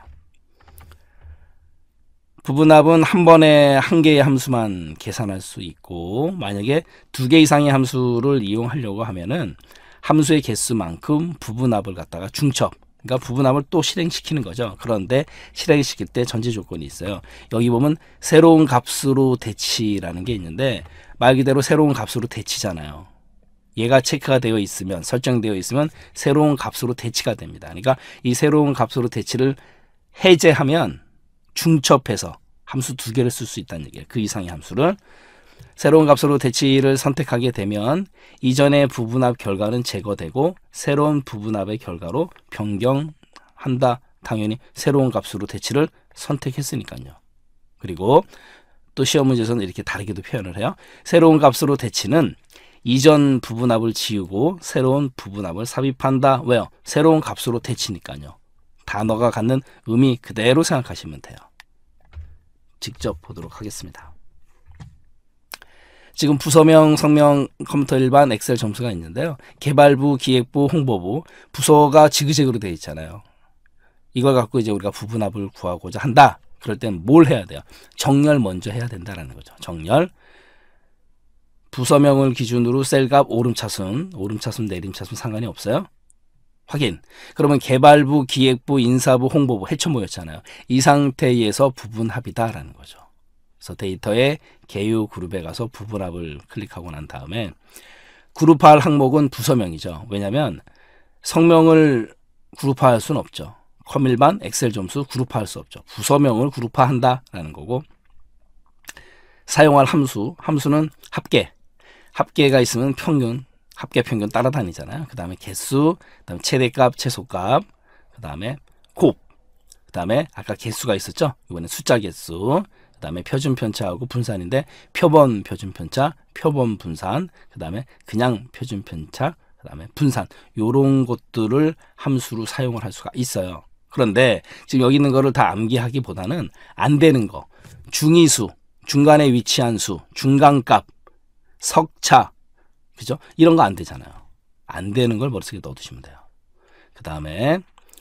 부분합은 한 번에 한 개의 함수만 계산할 수 있고 만약에 두 개 이상의 함수를 이용하려고 하면은 함수의 개수만큼 부분합을 갖다가 중첩 그러니까 부분함을 또 실행시키는 거죠. 그런데 실행시킬 때 전제 조건이 있어요. 여기 보면 새로운 값으로 대치라는 게 있는데 말 그대로 새로운 값으로 대치잖아요. 얘가 체크가 되어 있으면 설정되어 있으면 새로운 값으로 대치가 됩니다. 그러니까 이 새로운 값으로 대치를 해제하면 중첩해서 함수 두 개를 쓸 수 있다는 얘기예요. 그 이상의 함수를 새로운 값으로 대치를 선택하게 되면 이전의 부분합 결과는 제거되고 새로운 부분합의 결과로 변경한다. 당연히 새로운 값으로 대치를 선택했으니까요. 그리고 또 시험 문제에서는 이렇게 다르게도 표현을 해요. 새로운 값으로 대치는 이전 부분합을 지우고 새로운 부분합을 삽입한다. 왜요? 새로운 값으로 대치니까요. 단어가 갖는 의미 그대로 생각하시면 돼요. 직접 보도록 하겠습니다. 지금 부서명, 성명, 컴퓨터 일반, 엑셀 점수가 있는데요. 개발부, 기획부, 홍보부 부서가 지그재그로 되어 있잖아요. 이걸 갖고 이제 우리가 부분합을 구하고자 한다. 그럴 땐 뭘 해야 돼요? 정렬 먼저 해야 된다라는 거죠. 정렬. 부서명을 기준으로 셀 값 오름차순, 오름차순, 내림차순 상관이 없어요. 확인. 그러면 개발부, 기획부, 인사부, 홍보부 해초 모였잖아요. 이 상태에서 부분합이다라는 거죠. 그래서 데이터에 개요 그룹에 가서 부분합을 클릭하고 난 다음에 그룹화할 항목은 부서명이죠. 왜냐하면 성명을 그룹화할 수는 없죠. 커밀반 엑셀 점수 그룹화할 수 없죠. 부서명을 그룹화한다라는 거고 사용할 함수, 함수는 합계, 합계가 있으면 평균, 합계 평균 따라다니잖아요. 그 다음에 개수, 그 다음에 최대값, 최소값, 그 다음에 곱, 그 다음에 아까 개수가 있었죠. 이번에 숫자 개수, 그 다음에 표준 편차하고 분산인데 표본 표준 편차, 표본 분산, 그 다음에 그냥 표준 편차, 그 다음에 분산 요런 것들을 함수로 사용을 할 수가 있어요. 그런데 지금 여기 있는 거를 다 암기하기보다는 안 되는 거 중위수, 중간에 위치한 수, 중간값, 석차 그죠? 이런 거 안 되잖아요. 안 되는 걸 머릿속에 넣어두시면 돼요. 그 다음에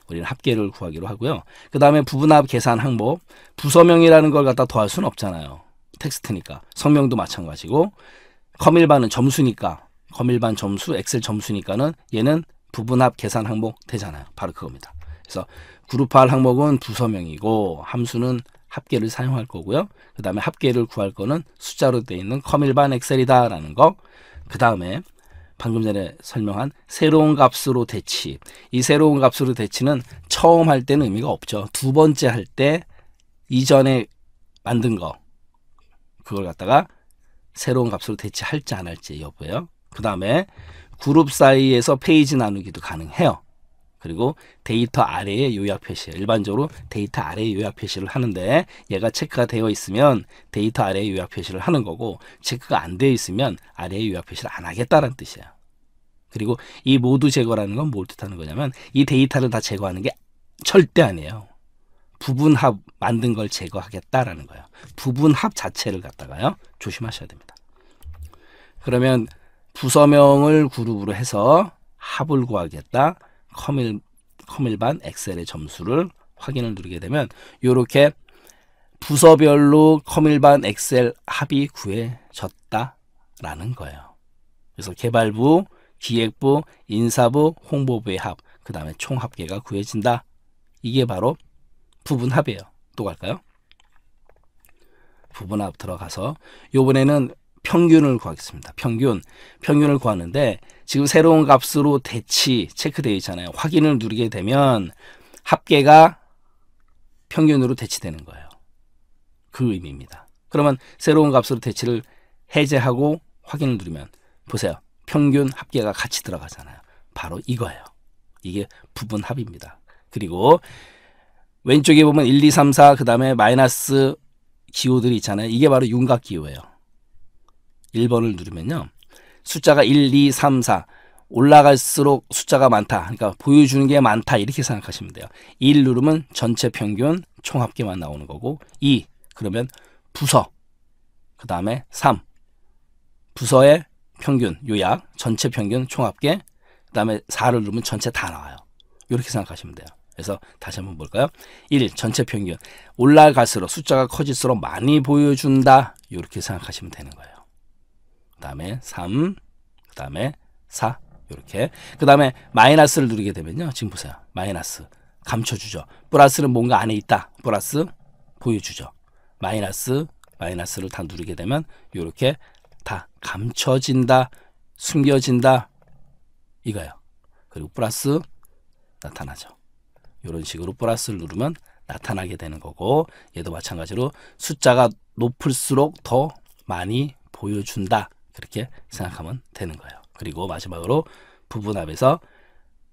우리는 합계를 구하기로 하고요. 그 다음에 부분합 계산 항목, 부서명이라는 걸 갖다 더할 수는 없잖아요. 텍스트니까. 성명도 마찬가지고 컴일반은 점수니까 컴일반 점수, 엑셀 점수니까는 얘는 부분합 계산 항목 되잖아요. 바로 그겁니다. 그래서 그룹화할 항목은 부서명이고 함수는 합계를 사용할 거고요. 그 다음에 합계를 구할 거는 숫자로 되어 있는 컴일반 엑셀이다라는 거. 그 다음에 방금 전에 설명한 새로운 값으로 대치. 이 새로운 값으로 대치는 처음 할 때는 의미가 없죠. 두 번째 할 때 이전에 만든 거 그걸 갖다가 새로운 값으로 대치할지 안 할지 여부예요. 그 다음에 그룹 사이에서 페이지 나누기도 가능해요. 그리고 데이터 아래에 요약 표시 일반적으로 데이터 아래에 요약 표시를 하는데 얘가 체크가 되어 있으면 데이터 아래에 요약 표시를 하는 거고 체크가 안 되어 있으면 아래에 요약 표시를 안 하겠다는 뜻이야. 그리고 이 모두 제거라는 건 뭘 뜻하는 거냐면 이 데이터를 다 제거하는 게 절대 아니에요. 부분합 만든 걸 제거하겠다라는 거예요. 부분합 자체를 갖다가요. 조심하셔야 됩니다. 그러면 부서명을 그룹으로 해서 합을 구하겠다. 커밀 커밀반 엑셀의 점수를 확인을 누르게 되면 이렇게 부서별로 커밀반 엑셀 합이 구해졌다라는 거예요. 그래서 개발부, 기획부, 인사부, 홍보부의 합, 그 다음에 총합계가 구해진다. 이게 바로 부분합이에요. 또 갈까요? 부분합 들어가서 요번에는 평균을 구하겠습니다. 평균. 평균을 구하는데 지금 새로운 값으로 대치 체크되어 있잖아요. 확인을 누르게 되면 합계가 평균으로 대치되는 거예요. 그 의미입니다. 그러면 새로운 값으로 대치를 해제하고 확인을 누르면 보세요. 평균 합계가 같이 들어가잖아요. 바로 이거예요. 이게 부분 합입니다. 그리고 왼쪽에 보면 1, 2, 3, 4 그 다음에 마이너스 기호들이 있잖아요. 이게 바로 윤곽 기호예요. 1번을 누르면요. 숫자가 1, 2, 3, 4 올라갈수록 숫자가 많다. 그러니까 보여주는 게 많다. 이렇게 생각하시면 돼요. 1 누르면 전체 평균 총합계만 나오는 거고 2 그러면 부서 그 다음에 3 부서의 평균 요약 전체 평균 총합계 그 다음에 4를 누르면 전체 다 나와요. 이렇게 생각하시면 돼요. 그래서 다시 한번 볼까요? 1. 전체 평균 올라갈수록 숫자가 커질수록 많이 보여준다. 이렇게 생각하시면 되는 거예요. 다음에 3, 그 다음에 4 이렇게 그 다음에 마이너스를 누르게 되면요. 지금 보세요. 마이너스 감춰주죠. 플러스는 뭔가 안에 있다. 플러스 보여주죠. 마이너스 마이너스를 다 누르게 되면 이렇게 다 감춰진다. 숨겨진다. 이거요. 그리고 플러스 나타나죠. 이런 식으로 플러스를 누르면 나타나게 되는 거고 얘도 마찬가지로 숫자가 높을수록 더 많이 보여준다 그렇게 생각하면 되는 거예요. 그리고 마지막으로 부분합에서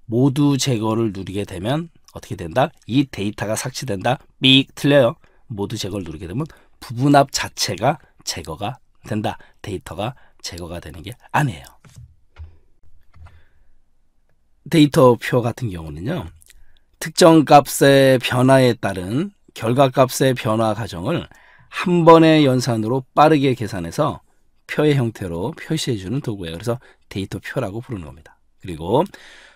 모두 제거를 누리게 되면 어떻게 된다? 이 데이터가 삭제된다. 삑 틀려요. 모두 제거를 누르게 되면 부분합 자체가 제거가 된다. 데이터가 제거가 되는 게 아니에요. 데이터표 같은 경우는요. 특정 값의 변화에 따른 결과값의 변화 과정을 한 번의 연산으로 빠르게 계산해서 표의 형태로 표시해주는 도구예요. 그래서 데이터표라고 부르는 겁니다. 그리고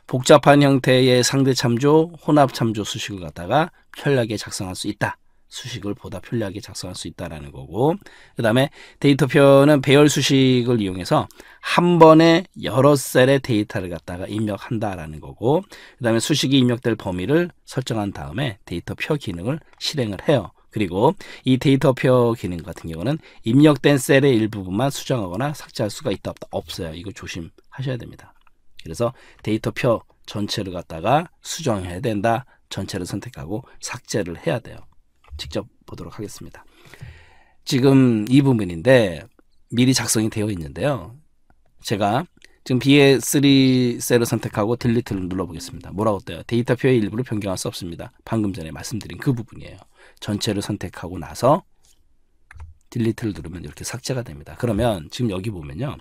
복잡한 형태의 상대 참조, 혼합 참조 수식을 갖다가 편리하게 작성할 수 있다. 수식을 보다 편리하게 작성할 수 있다라는 거고 그 다음에 데이터표는 배열 수식을 이용해서 한 번에 여러 셀의 데이터를 갖다가 입력한다라는 거고 그 다음에 수식이 입력될 범위를 설정한 다음에 데이터표 기능을 실행을 해요. 그리고 이 데이터 표 기능 같은 경우는 입력된 셀의 일부분만 수정하거나 삭제할 수가 있다 없다 없어요. 이거 조심하셔야 됩니다. 그래서 데이터 표 전체를 갖다가 수정해야 된다. 전체를 선택하고 삭제를 해야 돼요. 직접 보도록 하겠습니다. 지금 이 부분인데 미리 작성이 되어 있는데요. 제가 지금 BA3 셀을 선택하고 딜리트를 눌러보겠습니다. 뭐라고 떠요? 데이터표의 일부를 변경할 수 없습니다. 방금 전에 말씀드린 그 부분이에요. 전체를 선택하고 나서 딜리트를 누르면 이렇게 삭제가 됩니다. 그러면 지금 여기 보면요.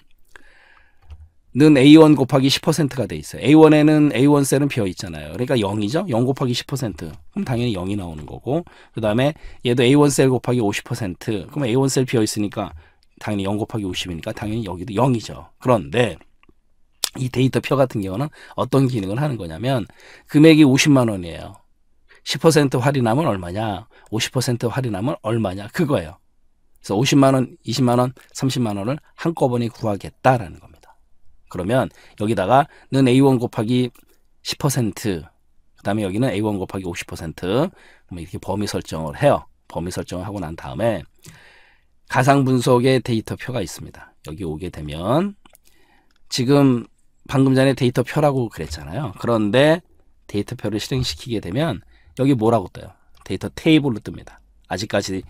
는 A1 곱하기 10%가 돼 있어요. A1에는 A1 셀은 비어 있잖아요. 그러니까 0이죠. 0 곱하기 10%. 그럼 당연히 0이 나오는 거고. 그다음에 얘도 A1 셀 곱하기 50%. 그럼 A1 셀 비어 있으니까 당연히 0 곱하기 50이니까 당연히 여기도 0이죠. 그런데 이 데이터 표 같은 경우는 어떤 기능을 하는 거냐면 금액이 50만 원이에요. 10% 할인하면 얼마냐, 50% 할인하면 얼마냐 그거예요. 그래서 50만 원, 20만 원, 30만 원을 한꺼번에 구하겠다라는 겁니다. 그러면 여기다가는 A1 곱하기 10%, 그다음에 여기는 A1 곱하기 50%, 이렇게 범위 설정을 해요. 범위 설정을 하고 난 다음에 가상 분석의 데이터 표가 있습니다. 여기 오게 되면 지금 방금 전에 데이터 표라고 그랬잖아요. 그런데 데이터 표를 실행시키게 되면 여기 뭐라고 떠요? 데이터 테이블로 뜹니다. 아직까지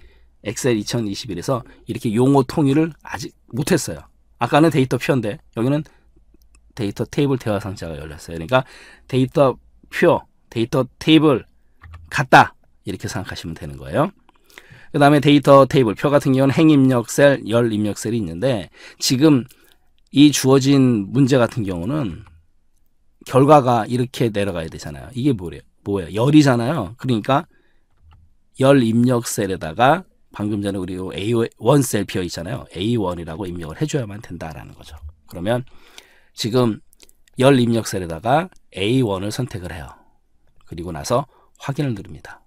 엑셀 2021에서 이렇게 용어 통일을 아직 못했어요. 아까는 데이터 표인데 여기는 데이터 테이블 대화 상자가 열렸어요. 그러니까 데이터 표, 데이터 테이블 같다 이렇게 생각하시면 되는 거예요. 그 다음에 데이터 테이블 표 같은 경우는 행 입력 셀, 열 입력 셀이 있는데 지금 이 주어진 문제 같은 경우는 결과가 이렇게 내려가야 되잖아요. 이게 뭐래요? 뭐예요? 열이잖아요. 그러니까 열 입력셀에다가 방금 전에 우리 A1 셀 비어 있잖아요. A1이라고 입력을 해줘야만 된다라는 거죠. 그러면 지금 열 입력셀에다가 A1을 선택을 해요. 그리고 나서 확인을 누릅니다.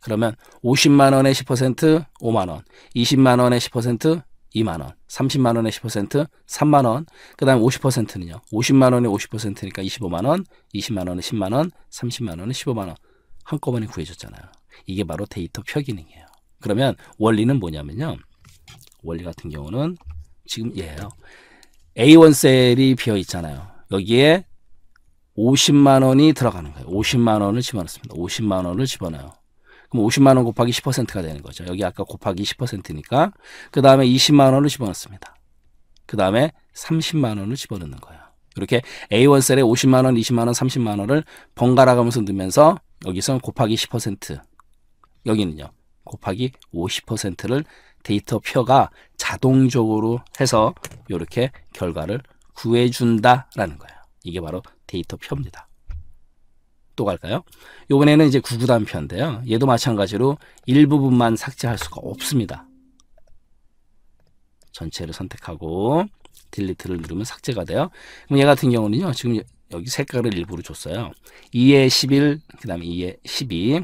그러면 50만원에 10%, 5만원, 20만원에 10%, 2만 원, 30만 원에 10%, 3만 원. 그다음에 50%는요. 50만 원에 50%니까 25만 원, 20만 원에 10만 원, 30만 원에 15만 원. 한꺼번에 구해줬잖아요. 이게 바로 데이터 표 기능이에요. 그러면 원리는 뭐냐면요. 원리 같은 경우는 지금 얘예요. A1 셀이 비어 있잖아요. 여기에 50만 원이 들어가는 거예요. 50만 원을 집어넣습니다. 50만 원을 집어넣어요. 그럼 50만 원 곱하기 10%가 되는 거죠. 여기 아까 곱하기 10%니까 그 다음에 20만 원을 집어넣습니다. 그 다음에 30만 원을 집어넣는 거예요. 이렇게 A1 셀에 50만 원, 20만 원, 30만 원을 번갈아 가면서 넣으면서 여기서 곱하기 10% 여기는요. 곱하기 50%를 데이터 표가 자동적으로 해서 이렇게 결과를 구해준다라는 거예요. 이게 바로 데이터 표입니다. 또 갈까요? 요번에는 이제 구구단편인데요. 얘도 마찬가지로 일부분만 삭제할 수가 없습니다. 전체를 선택하고 딜리트를 누르면 삭제가 돼요. 그럼 얘 같은 경우는요. 지금 여기 색깔을 일부러 줬어요. 2에 11, 그 다음에 2에 12.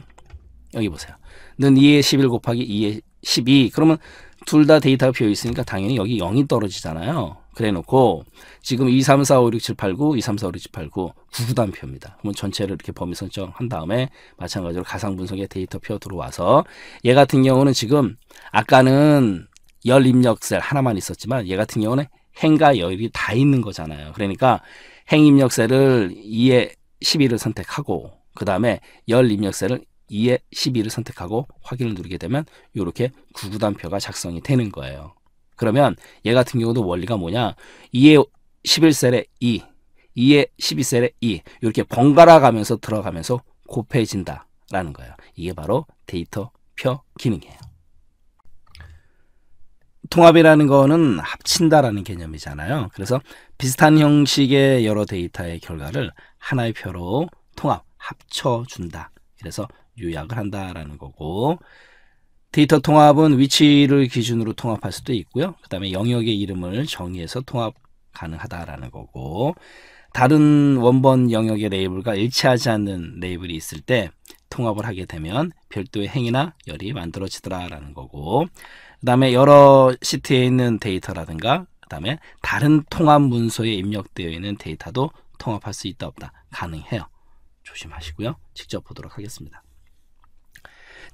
여기 보세요. 는 2에 11 곱하기 2에 12. 그러면 둘 다 데이터가 비어 있으니까 당연히 여기 0이 떨어지잖아요. 그래 놓고 지금 2, 3, 4, 5, 6, 7, 8, 9, 2, 3, 4, 5, 6, 7, 8, 9 구구단표입니다. 그러면 전체를 이렇게 범위 선정한 다음에 마찬가지로 가상 분석의 데이터표 들어와서 얘 같은 경우는 지금 아까는 열 입력 셀 하나만 있었지만 얘 같은 경우는 행과 열이 다 있는 거잖아요. 그러니까 행 입력 셀을 2에 12를 선택하고 그 다음에 열 입력 셀을 2에 12를 선택하고 확인을 누르게 되면 이렇게 구구단표가 작성이 되는 거예요. 그러면 얘 같은 경우도 원리가 뭐냐? 2의 11셀에 2, 2의 12셀에 2 이렇게 번갈아 가면서 들어가면서 곱해진다라는 거예요. 이게 바로 데이터 표 기능이에요. 통합이라는 거는 합친다라는 개념이잖아요. 그래서 비슷한 형식의 여러 데이터의 결과를 하나의 표로 통합, 합쳐준다. 그래서 요약을 한다라는 거고 데이터 통합은 위치를 기준으로 통합할 수도 있고요. 그 다음에 영역의 이름을 정의해서 통합 가능하다라는 거고 다른 원본 영역의 레이블과 일치하지 않는 레이블이 있을 때 통합을 하게 되면 별도의 행이나 열이 만들어지더라라는 거고 그 다음에 여러 시트에 있는 데이터라든가 그 다음에 다른 통합 문서에 입력되어 있는 데이터도 통합할 수 있다 없다 가능해요. 조심하시고요. 직접 보도록 하겠습니다.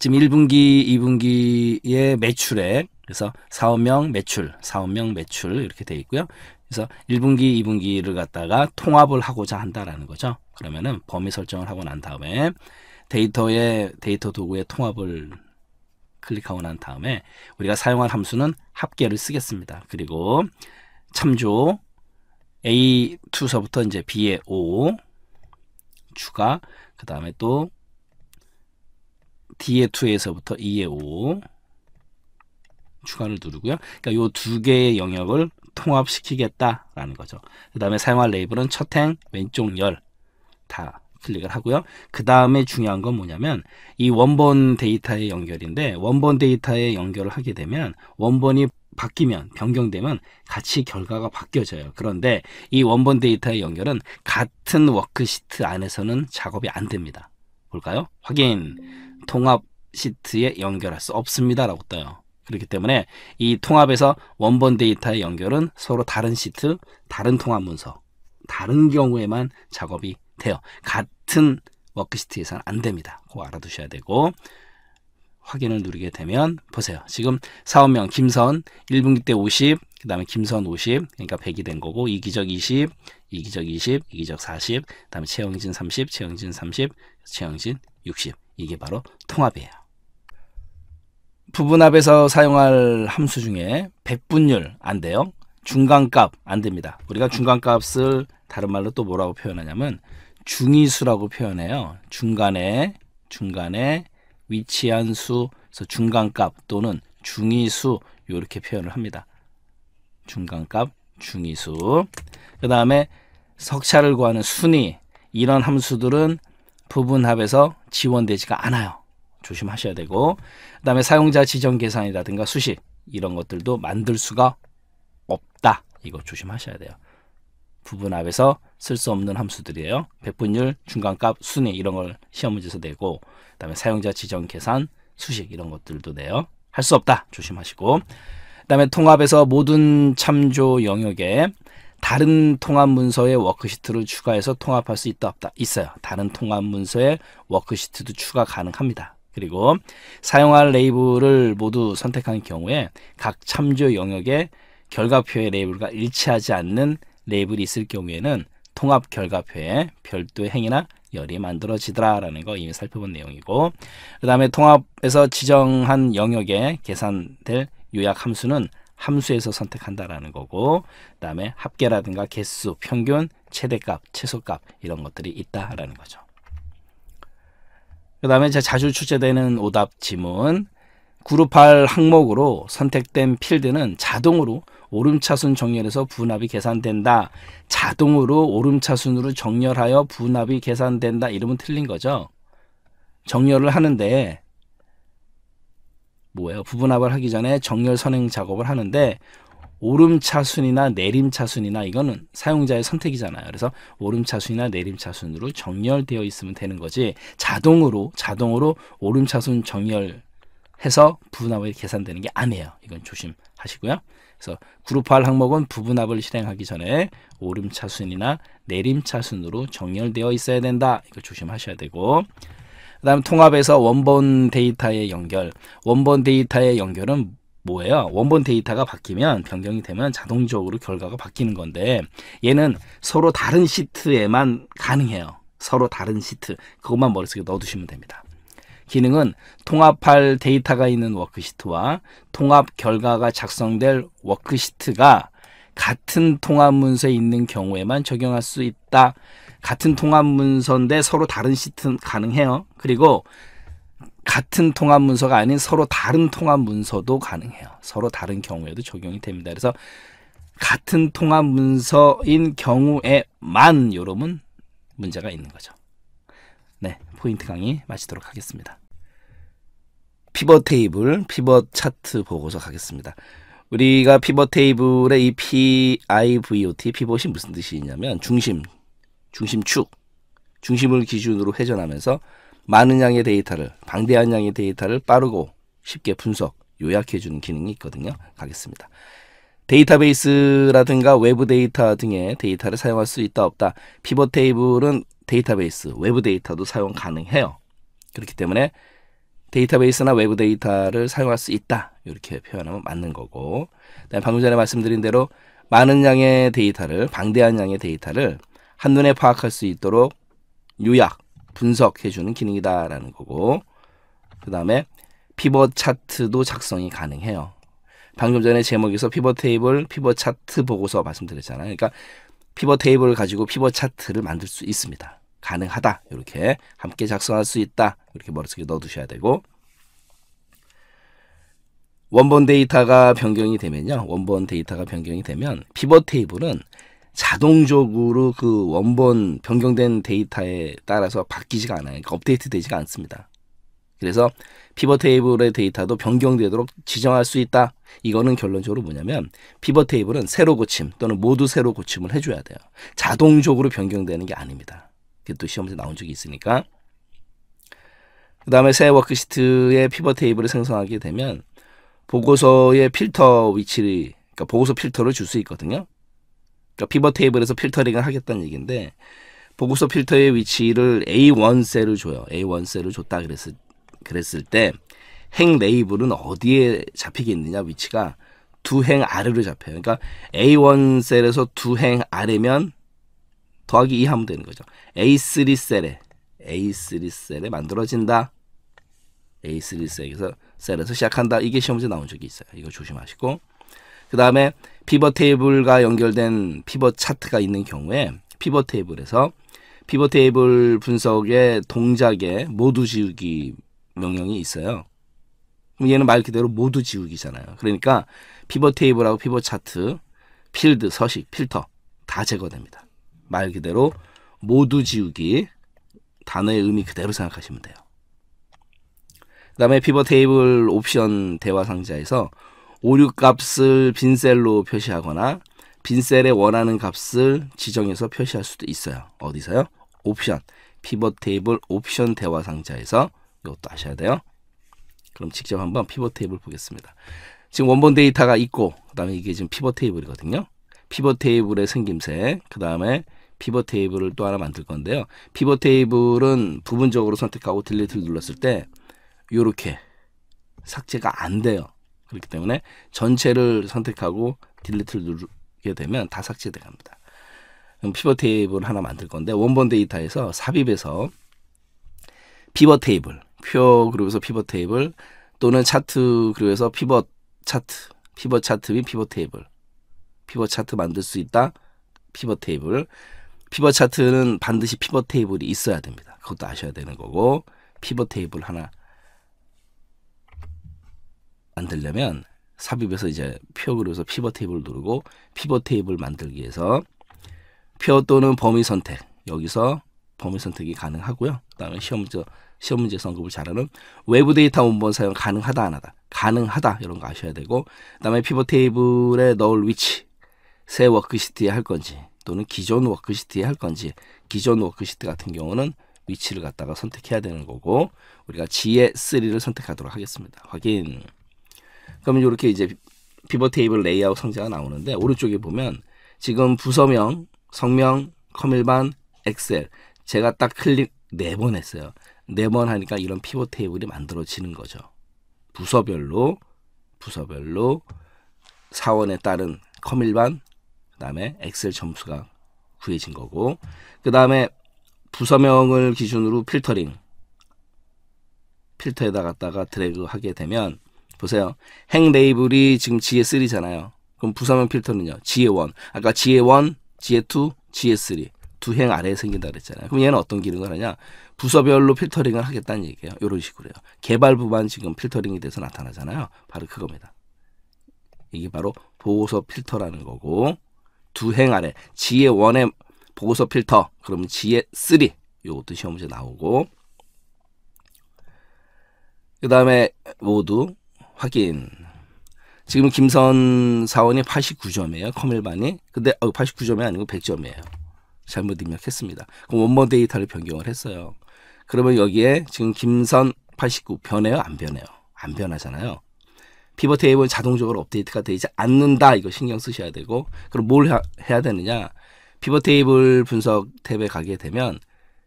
지금 1분기, 2분기의 매출액 그래서 사업명 매출, 사업명 매출 이렇게 돼 있고요. 그래서 1분기, 2분기를 갖다가 통합을 하고자 한다라는 거죠. 그러면은 범위 설정을 하고 난 다음에 데이터의 데이터 도구의 통합을 클릭하고 난 다음에 우리가 사용할 함수는 합계를 쓰겠습니다. 그리고 참조 A2서부터 이제 B에 5 추가 그 다음에 또 d 에 2에서부터 e 에5 추가를 누르고요. 그러니까 요두 개의 영역을 통합시키겠다라는 거죠. 그 다음에 사용할 레이블은 첫 행, 왼쪽 열 다 클릭을 하고요. 그 다음에 중요한 건 뭐냐면 이 원본 데이터의 연결인데 원본 데이터의 연결을 하게 되면 원본이 바뀌면 변경되면 같이 결과가 바뀌어져요. 그런데 이 원본 데이터의 연결은 같은 워크시트 안에서는 작업이 안 됩니다. 볼까요? 확인. 통합 시트에 연결할 수 없습니다라고 떠요. 그렇기 때문에 이 통합에서 원본 데이터의 연결은 서로 다른 시트, 다른 통합 문서, 다른 경우에만 작업이 돼요. 같은 워크시트에서는 안 됩니다. 꼭 알아두셔야 되고 확인을 누르게 되면 보세요. 지금 사업명 김선 1분기 때 50, 그 다음에 김선 50, 그러니까 100이 된 거고 이기적 20, 이기적 20, 이기적 40, 그 다음에 최영진 30, 최영진 30, 최영진 60. 이게 바로 통합이에요. 부분합에서 사용할 함수 중에 백분율 안 돼요. 중간값 안 됩니다. 우리가 중간값을 다른 말로 또 뭐라고 표현하냐면 중위수라고 표현해요. 중간에 중간에 위치한 수, 그래서 중간값 또는 중위수 이렇게 표현을 합니다. 중간값, 중위수. 그 다음에 석차를 구하는 순위 이런 함수들은 부분합에서 지원되지가 않아요. 조심하셔야 되고 그 다음에 사용자 지정 계산이라든가 수식 이런 것들도 만들 수가 없다. 이거 조심하셔야 돼요. 부분합에서 쓸 수 없는 함수들이에요. 백분율, 중간값, 순위 이런 걸 시험 문제에서 내고 그 다음에 사용자 지정 계산, 수식 이런 것들도 내요. 할 수 없다. 조심하시고 그 다음에 통합에서 모든 참조 영역에 다른 통합 문서에 워크시트를 추가해서 통합할 수 있다 없다 있어요. 다른 통합 문서에 워크시트도 추가 가능합니다. 그리고 사용할 레이블을 모두 선택한 경우에 각 참조 영역에 결과표의 레이블과 일치하지 않는 레이블이 있을 경우에는 통합 결과표에 별도의 행이나 열이 만들어지더라라는 거 이미 살펴본 내용이고 그 다음에 통합에서 지정한 영역에 계산될 요약 함수는 함수에서 선택한다라는 거고 그다음에 합계라든가 개수, 평균, 최대값, 최소값 이런 것들이 있다라는 거죠. 그 다음에 자주 출제되는 오답 지문 그룹할 항목으로 선택된 필드는 자동으로 오름차순 정렬에서 분합이 계산된다. 자동으로 오름차순으로 정렬하여 분합이 계산된다. 이러면 틀린 거죠. 정렬을 하는데 뭐예요? 부분합을 하기 전에 정렬 선행 작업을 하는데 오름차순이나 내림차순이나 이거는 사용자의 선택이잖아요. 그래서 오름차순이나 내림차순으로 정렬되어 있으면 되는 거지 자동으로 자동으로 오름차순 정렬해서 부분합이 계산되는 게 아니에요. 이건 조심하시고요. 그래서 그룹화할 항목은 부분합을 실행하기 전에 오름차순이나 내림차순으로 정렬되어 있어야 된다. 이걸 조심하셔야 되고 그다음 통합에서 원본 데이터의 연결. 원본 데이터의 연결은 뭐예요? 원본 데이터가 바뀌면 변경이 되면 자동적으로 결과가 바뀌는 건데 얘는 서로 다른 시트에만 가능해요. 서로 다른 시트. 그것만 머릿속에 넣어두시면 됩니다. 기능은 통합할 데이터가 있는 워크시트와 통합 결과가 작성될 워크시트가 같은 통합 문서에 있는 경우에만 적용할 수 있다. 같은 통합 문서인데 서로 다른 시트는 가능해요. 그리고 같은 통합 문서가 아닌 서로 다른 통합 문서도 가능해요. 서로 다른 경우에도 적용이 됩니다. 그래서 같은 통합 문서인 경우에만 여러분 문제가 있는 거죠. 네, 포인트 강의 마치도록 하겠습니다. 피벗 테이블, 피벗 차트 보고서 가겠습니다. 우리가 피벗 테이블의 이 PIVOT, 피벗이 무슨 뜻이냐면 중심, 중심축, 중심을 기준으로 회전하면서 많은 양의 데이터를, 방대한 양의 데이터를 빠르고 쉽게 분석, 요약해주는 기능이 있거든요. 가겠습니다. 데이터베이스라든가 외부 데이터 등의 데이터를 사용할 수 있다 없다. 피벗 테이블은 데이터베이스, 외부 데이터도 사용 가능해요. 그렇기 때문에 데이터베이스나 외부 데이터를 사용할 수 있다. 이렇게 표현하면 맞는 거고. 방금 전에 말씀드린 대로 많은 양의 데이터를, 방대한 양의 데이터를 한눈에 파악할 수 있도록 요약, 분석해주는 기능이다라는 거고 그 다음에 피벗 차트도 작성이 가능해요. 방금 전에 제목에서 피벗 테이블, 피벗 차트 보고서 말씀드렸잖아요. 그러니까 피벗 테이블을 가지고 피벗 차트를 만들 수 있습니다. 가능하다. 이렇게 함께 작성할 수 있다. 이렇게 머릿속에 넣어두셔야 되고 원본 데이터가 변경이 되면요. 원본 데이터가 변경이 되면 피벗 테이블은 자동적으로 그 원본 변경된 데이터에 따라서 바뀌지가 않아요. 그러니까 업데이트 되지가 않습니다. 그래서 피벗 테이블의 데이터도 변경되도록 지정할 수 있다. 이거는 결론적으로 뭐냐면 피벗 테이블은 새로 고침 또는 모두 새로 고침을 해줘야 돼요. 자동적으로 변경되는 게 아닙니다. 그게 또 시험에서 나온 적이 있으니까. 그 다음에 새워크시트에 피벗 테이블을 생성하게 되면 보고서의 필터 위치를 그러니까 보고서 필터를 줄 수 있거든요. 그러니까 피벗 테이블에서 필터링을 하겠다는 얘기인데 보고서 필터의 위치를 A1 셀을 줘요. A1 셀을 줬다 그랬을 그랬을 때 행 레이블은 어디에 잡히겠느냐 위치가 두 행 아래로 잡혀요. 그러니까 A1 셀에서 두 행 아래면 더하기 2 하면 되는 거죠. A3 셀에 A3 셀에 만들어진다. A3 셀에서 셀에서 시작한다. 이게 시험제 나온 적이 있어요. 이거 조심하시고 그 다음에 피벗 테이블과 연결된 피벗 차트가 있는 경우에 피벗 테이블에서 피벗 테이블 분석의 동작에 모두 지우기 명령이 있어요. 얘는 말 그대로 모두 지우기잖아요. 그러니까 피벗 테이블하고 피벗 차트, 필드, 서식, 필터 다 제거됩니다. 말 그대로 모두 지우기 단어의 의미 그대로 생각하시면 돼요. 그 다음에 피벗 테이블 옵션 대화 상자에서 오류값을 빈셀로 표시하거나 빈셀에 원하는 값을 지정해서 표시할 수도 있어요. 어디서요? 옵션, 피벗 테이블 옵션 대화 상자에서 이것도 아셔야 돼요. 그럼 직접 한번 피벗 테이블 보겠습니다. 지금 원본 데이터가 있고 그 다음에 이게 지금 피벗 테이블이거든요. 피벗 테이블의 생김새, 그 다음에 피벗 테이블을 또 하나 만들 건데요. 피벗 테이블은 부분적으로 선택하고 딜리트를 눌렀을 때 이렇게 삭제가 안 돼요. 그렇기 때문에 전체를 선택하고 딜리트를 누르게 되면 다 삭제돼 갑니다. 피벗 테이블 하나 만들 건데 원본 데이터에서 삽입해서 피벗 테이블, 표 그룹에서 피벗 테이블 또는 차트 그룹에서 피벗 차트, 피벗 차트 및 피벗 테이블, 피벗 차트 만들 수 있다. 피벗 테이블, 피벗 차트는 반드시 피벗 테이블이 있어야 됩니다. 그것도 아셔야 되는 거고 피벗 테이블 하나 만들려면 삽입에서 이제 표 그룹에서 피벗 테이블 누르고 피벗 테이블 만들기 위해서 표 또는 범위 선택 여기서 범위 선택이 가능하고요. 그다음에 시험 문제 시험 문제 성급을 잘하는 외부 데이터 원본 사용 가능하다 안 하다 가능하다 이런 거 아셔야 되고 그다음에 피벗 테이블에 넣을 위치 새 워크시트에 할 건지 또는 기존 워크시트에 할 건지 기존 워크시트 같은 경우는 위치를 갖다가 선택해야 되는 거고 우리가 G의 3를 선택하도록 하겠습니다. 확인. 그러면 이렇게 이제 피벗 테이블 레이아웃 상자가 나오는데 오른쪽에 보면 지금 부서명, 성명, 커밀반 엑셀 제가 딱 클릭 네 번 했어요. 네 번 하니까 이런 피벗 테이블이 만들어지는 거죠. 부서별로 부서별로 사원에 따른 커밀반 그다음에 엑셀 점수가 구해진 거고 그다음에 부서명을 기준으로 필터링 필터에다 갖다가 드래그 하게 되면 보세요. 행 레이블이 지금 GA3잖아요. 그럼 부사명 필터는요. GA1. 아까 GA1, GA2, GA3. 두 행 아래에 생긴다 그랬잖아요. 그럼 얘는 어떤 기능을 하냐? 부서별로 필터링을 하겠다는 얘기예요. 요런 식으로요. 개발부만 지금 필터링이 돼서 나타나잖아요. 바로 그겁니다. 이게 바로 보고서 필터라는 거고 두 행 아래 GA1의 보고서 필터 그러면 GA3 요것도 시험 문제 나오고 그 다음에 모두 확인. 지금 김선 사원이 89점이에요. 커밀반이. 근데 어, 89점이 아니고 100점이에요. 잘못 입력했습니다. 그럼 원본 데이터를 변경을 했어요. 그러면 여기에 지금 김선 89 변해요? 안 변해요? 안 변하잖아요. 피벗 테이블 자동적으로 업데이트가 되지 않는다. 이거 신경 쓰셔야 되고 그럼 뭘 해야 되느냐? 피벗 테이블 분석 탭에 가게 되면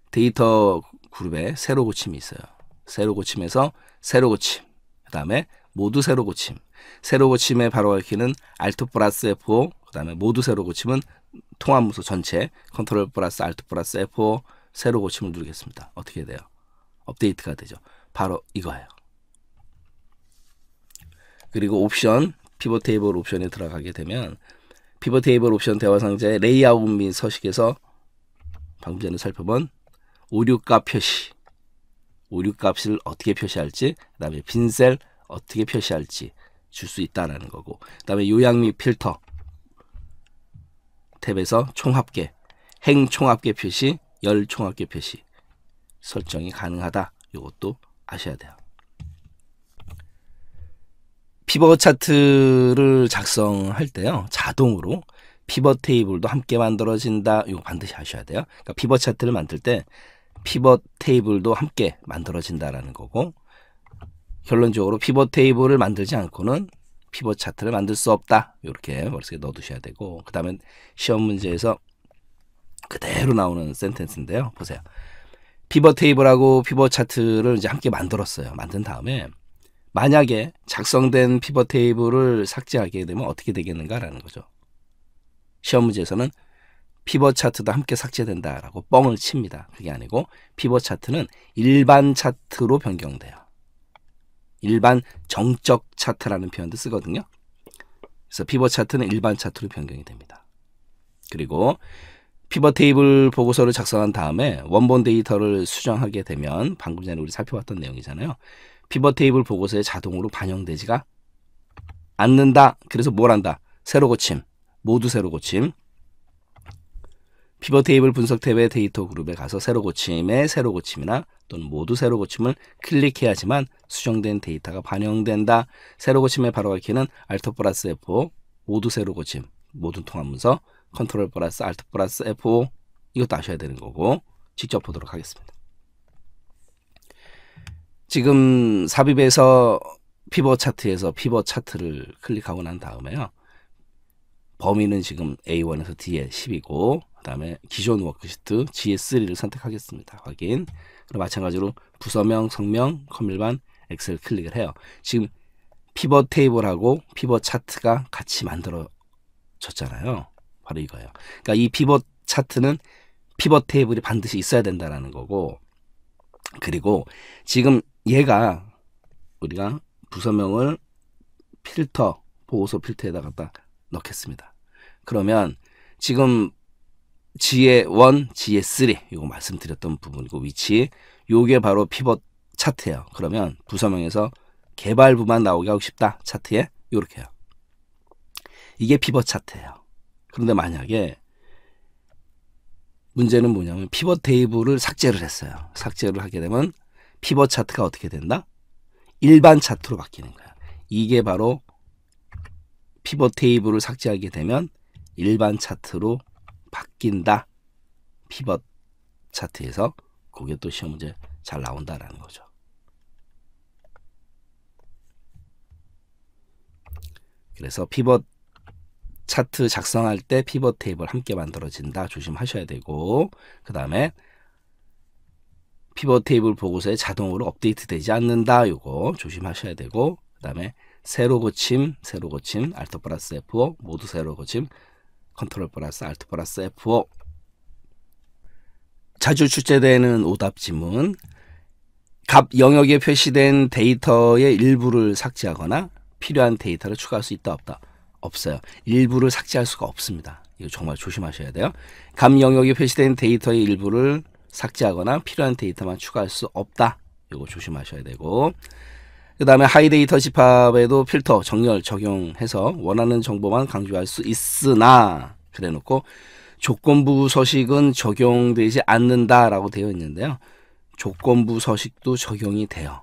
데이터 그룹에 새로 고침이 있어요. 새로 고침에서 새로 고침. 그다음에 모두 새로 고침. 새로 고침의 바로 밝히는 알토 플러스 F5, 그 다음에 모두 새로 고침은 통합문서 전체, 컨트롤 플러스 알토 플러스 F5, 새로 고침을 누르겠습니다. 어떻게 돼요? 업데이트가 되죠. 바로 이거예요. 그리고 옵션, 피벗 테이블 옵션에 들어가게 되면 피벗 테이블 옵션 대화 상자의 레이아웃 및 서식에서 방금 전에 살펴본 오류값 표시, 오류값을 어떻게 표시할지, 그 다음에 빈셀, 어떻게 표시할지 줄 수 있다라는 거고 그다음에 요양및 필터 탭에서 총합계 행 총합계 표시 열 총합계 표시 설정이 가능하다 이것도 아셔야 돼요. 피벗 차트를 작성할 때요 자동으로 피벗 테이블도 함께 만들어진다 이거 반드시 아셔야 돼요. 그러니까 피벗 차트를 만들 때 피벗 테이블도 함께 만들어진다라는 거고 결론적으로 피벗 테이블을 만들지 않고는 피벗 차트를 만들 수 없다. 이렇게 머릿속에 넣어두셔야 되고 그 다음에 시험 문제에서 그대로 나오는 센텐스인데요. 보세요. 피벗 테이블하고 피벗 차트를 이제 함께 만들었어요. 만든 다음에 만약에 작성된 피벗 테이블을 삭제하게 되면 어떻게 되겠는가라는 거죠. 시험 문제에서는 피벗 차트도 함께 삭제된다라고 뻥을 칩니다. 그게 아니고 피벗 차트는 일반 차트로 변경돼요. 일반 정적 차트라는 표현도 쓰거든요. 그래서 피벗 차트는 일반 차트로 변경이 됩니다. 그리고 피벗 테이블 보고서를 작성한 다음에 원본 데이터를 수정하게 되면 방금 전에 우리 살펴봤던 내용이잖아요. 피벗 테이블 보고서에 자동으로 반영되지가 않는다. 그래서 뭘 한다? 새로 고침. 모두 새로 고침. 피벗 테이블 분석 탭의 데이터 그룹에 가서 새로 고침에 새로 고침이나 또는 모두 새로 고침을 클릭해야지만 수정된 데이터가 반영된다. 새로 고침에 바로 가키는 알트 플러스 F5 모두 새로 고침 모든 통합 문서 컨트롤 플러스 알트 플러스 F5 이것도 아셔야 되는 거고 직접 보도록 하겠습니다. 지금 삽입에서 피버 차트에서 피버 차트를 클릭하고 난 다음에요. 범위는 지금 A1에서 D에 10이고 그 다음에 기존 워크시트 G3를 s 선택하겠습니다. 확인. 그리고 마찬가지로 부서명, 성명, 컴일반 엑셀 클릭을 해요. 지금 피벗 테이블하고 피벗 차트가 같이 만들어졌잖아요. 바로 이거예요. 그러니까 이 피벗 차트는 피벗 테이블이 반드시 있어야 된다라는 거고 그리고 지금 얘가 우리가 부서명을 필터 보호소 필터에다 갖다 넣겠습니다. 그러면 지금 GA1, GA3 이거 말씀드렸던 부분이고 위치 요게 바로 피벗 차트예요. 그러면 부서명에서 개발부만 나오게 하고 싶다. 차트에 이렇게 요 이게 피벗 차트예요. 그런데 만약에 문제는 뭐냐면 피벗 테이블을 삭제를 했어요. 삭제를 하게 되면 피벗 차트가 어떻게 된다? 일반 차트로 바뀌는 거야. 이게 바로 피벗 테이블을 삭제하게 되면 일반 차트로 바뀐다. 피벗 차트에서 그게 또 시험 문제 잘 나온다라는 거죠. 그래서 피벗 차트 작성할 때 피벗 테이블 함께 만들어진다. 조심하셔야 되고 그 다음에 피벗 테이블 보고서에 자동으로 업데이트 되지 않는다. 요거 조심하셔야 되고 그 다음에 새로 고침, 새로 고침, 알트 플러스 F5 모두 새로 고침, 컨트롤 플러스 알트 플러스 F5 자주 출제되는 오답 지문 값 영역에 표시된 데이터의 일부를 삭제하거나 필요한 데이터를 추가할 수 있다 없다 없어요. 일부를 삭제할 수가 없습니다. 이거 정말 조심하셔야 돼요. 감 영역에 표시된 데이터의 일부를 삭제하거나 필요한 데이터만 추가할 수 없다. 이거 조심하셔야 되고 그 다음에 하이데이터 집합에도 필터 정렬 적용해서 원하는 정보만 강조할 수 있으나 그래 놓고 조건부 서식은 적용되지 않는다라고 되어 있는데요. 조건부 서식도 적용이 돼요.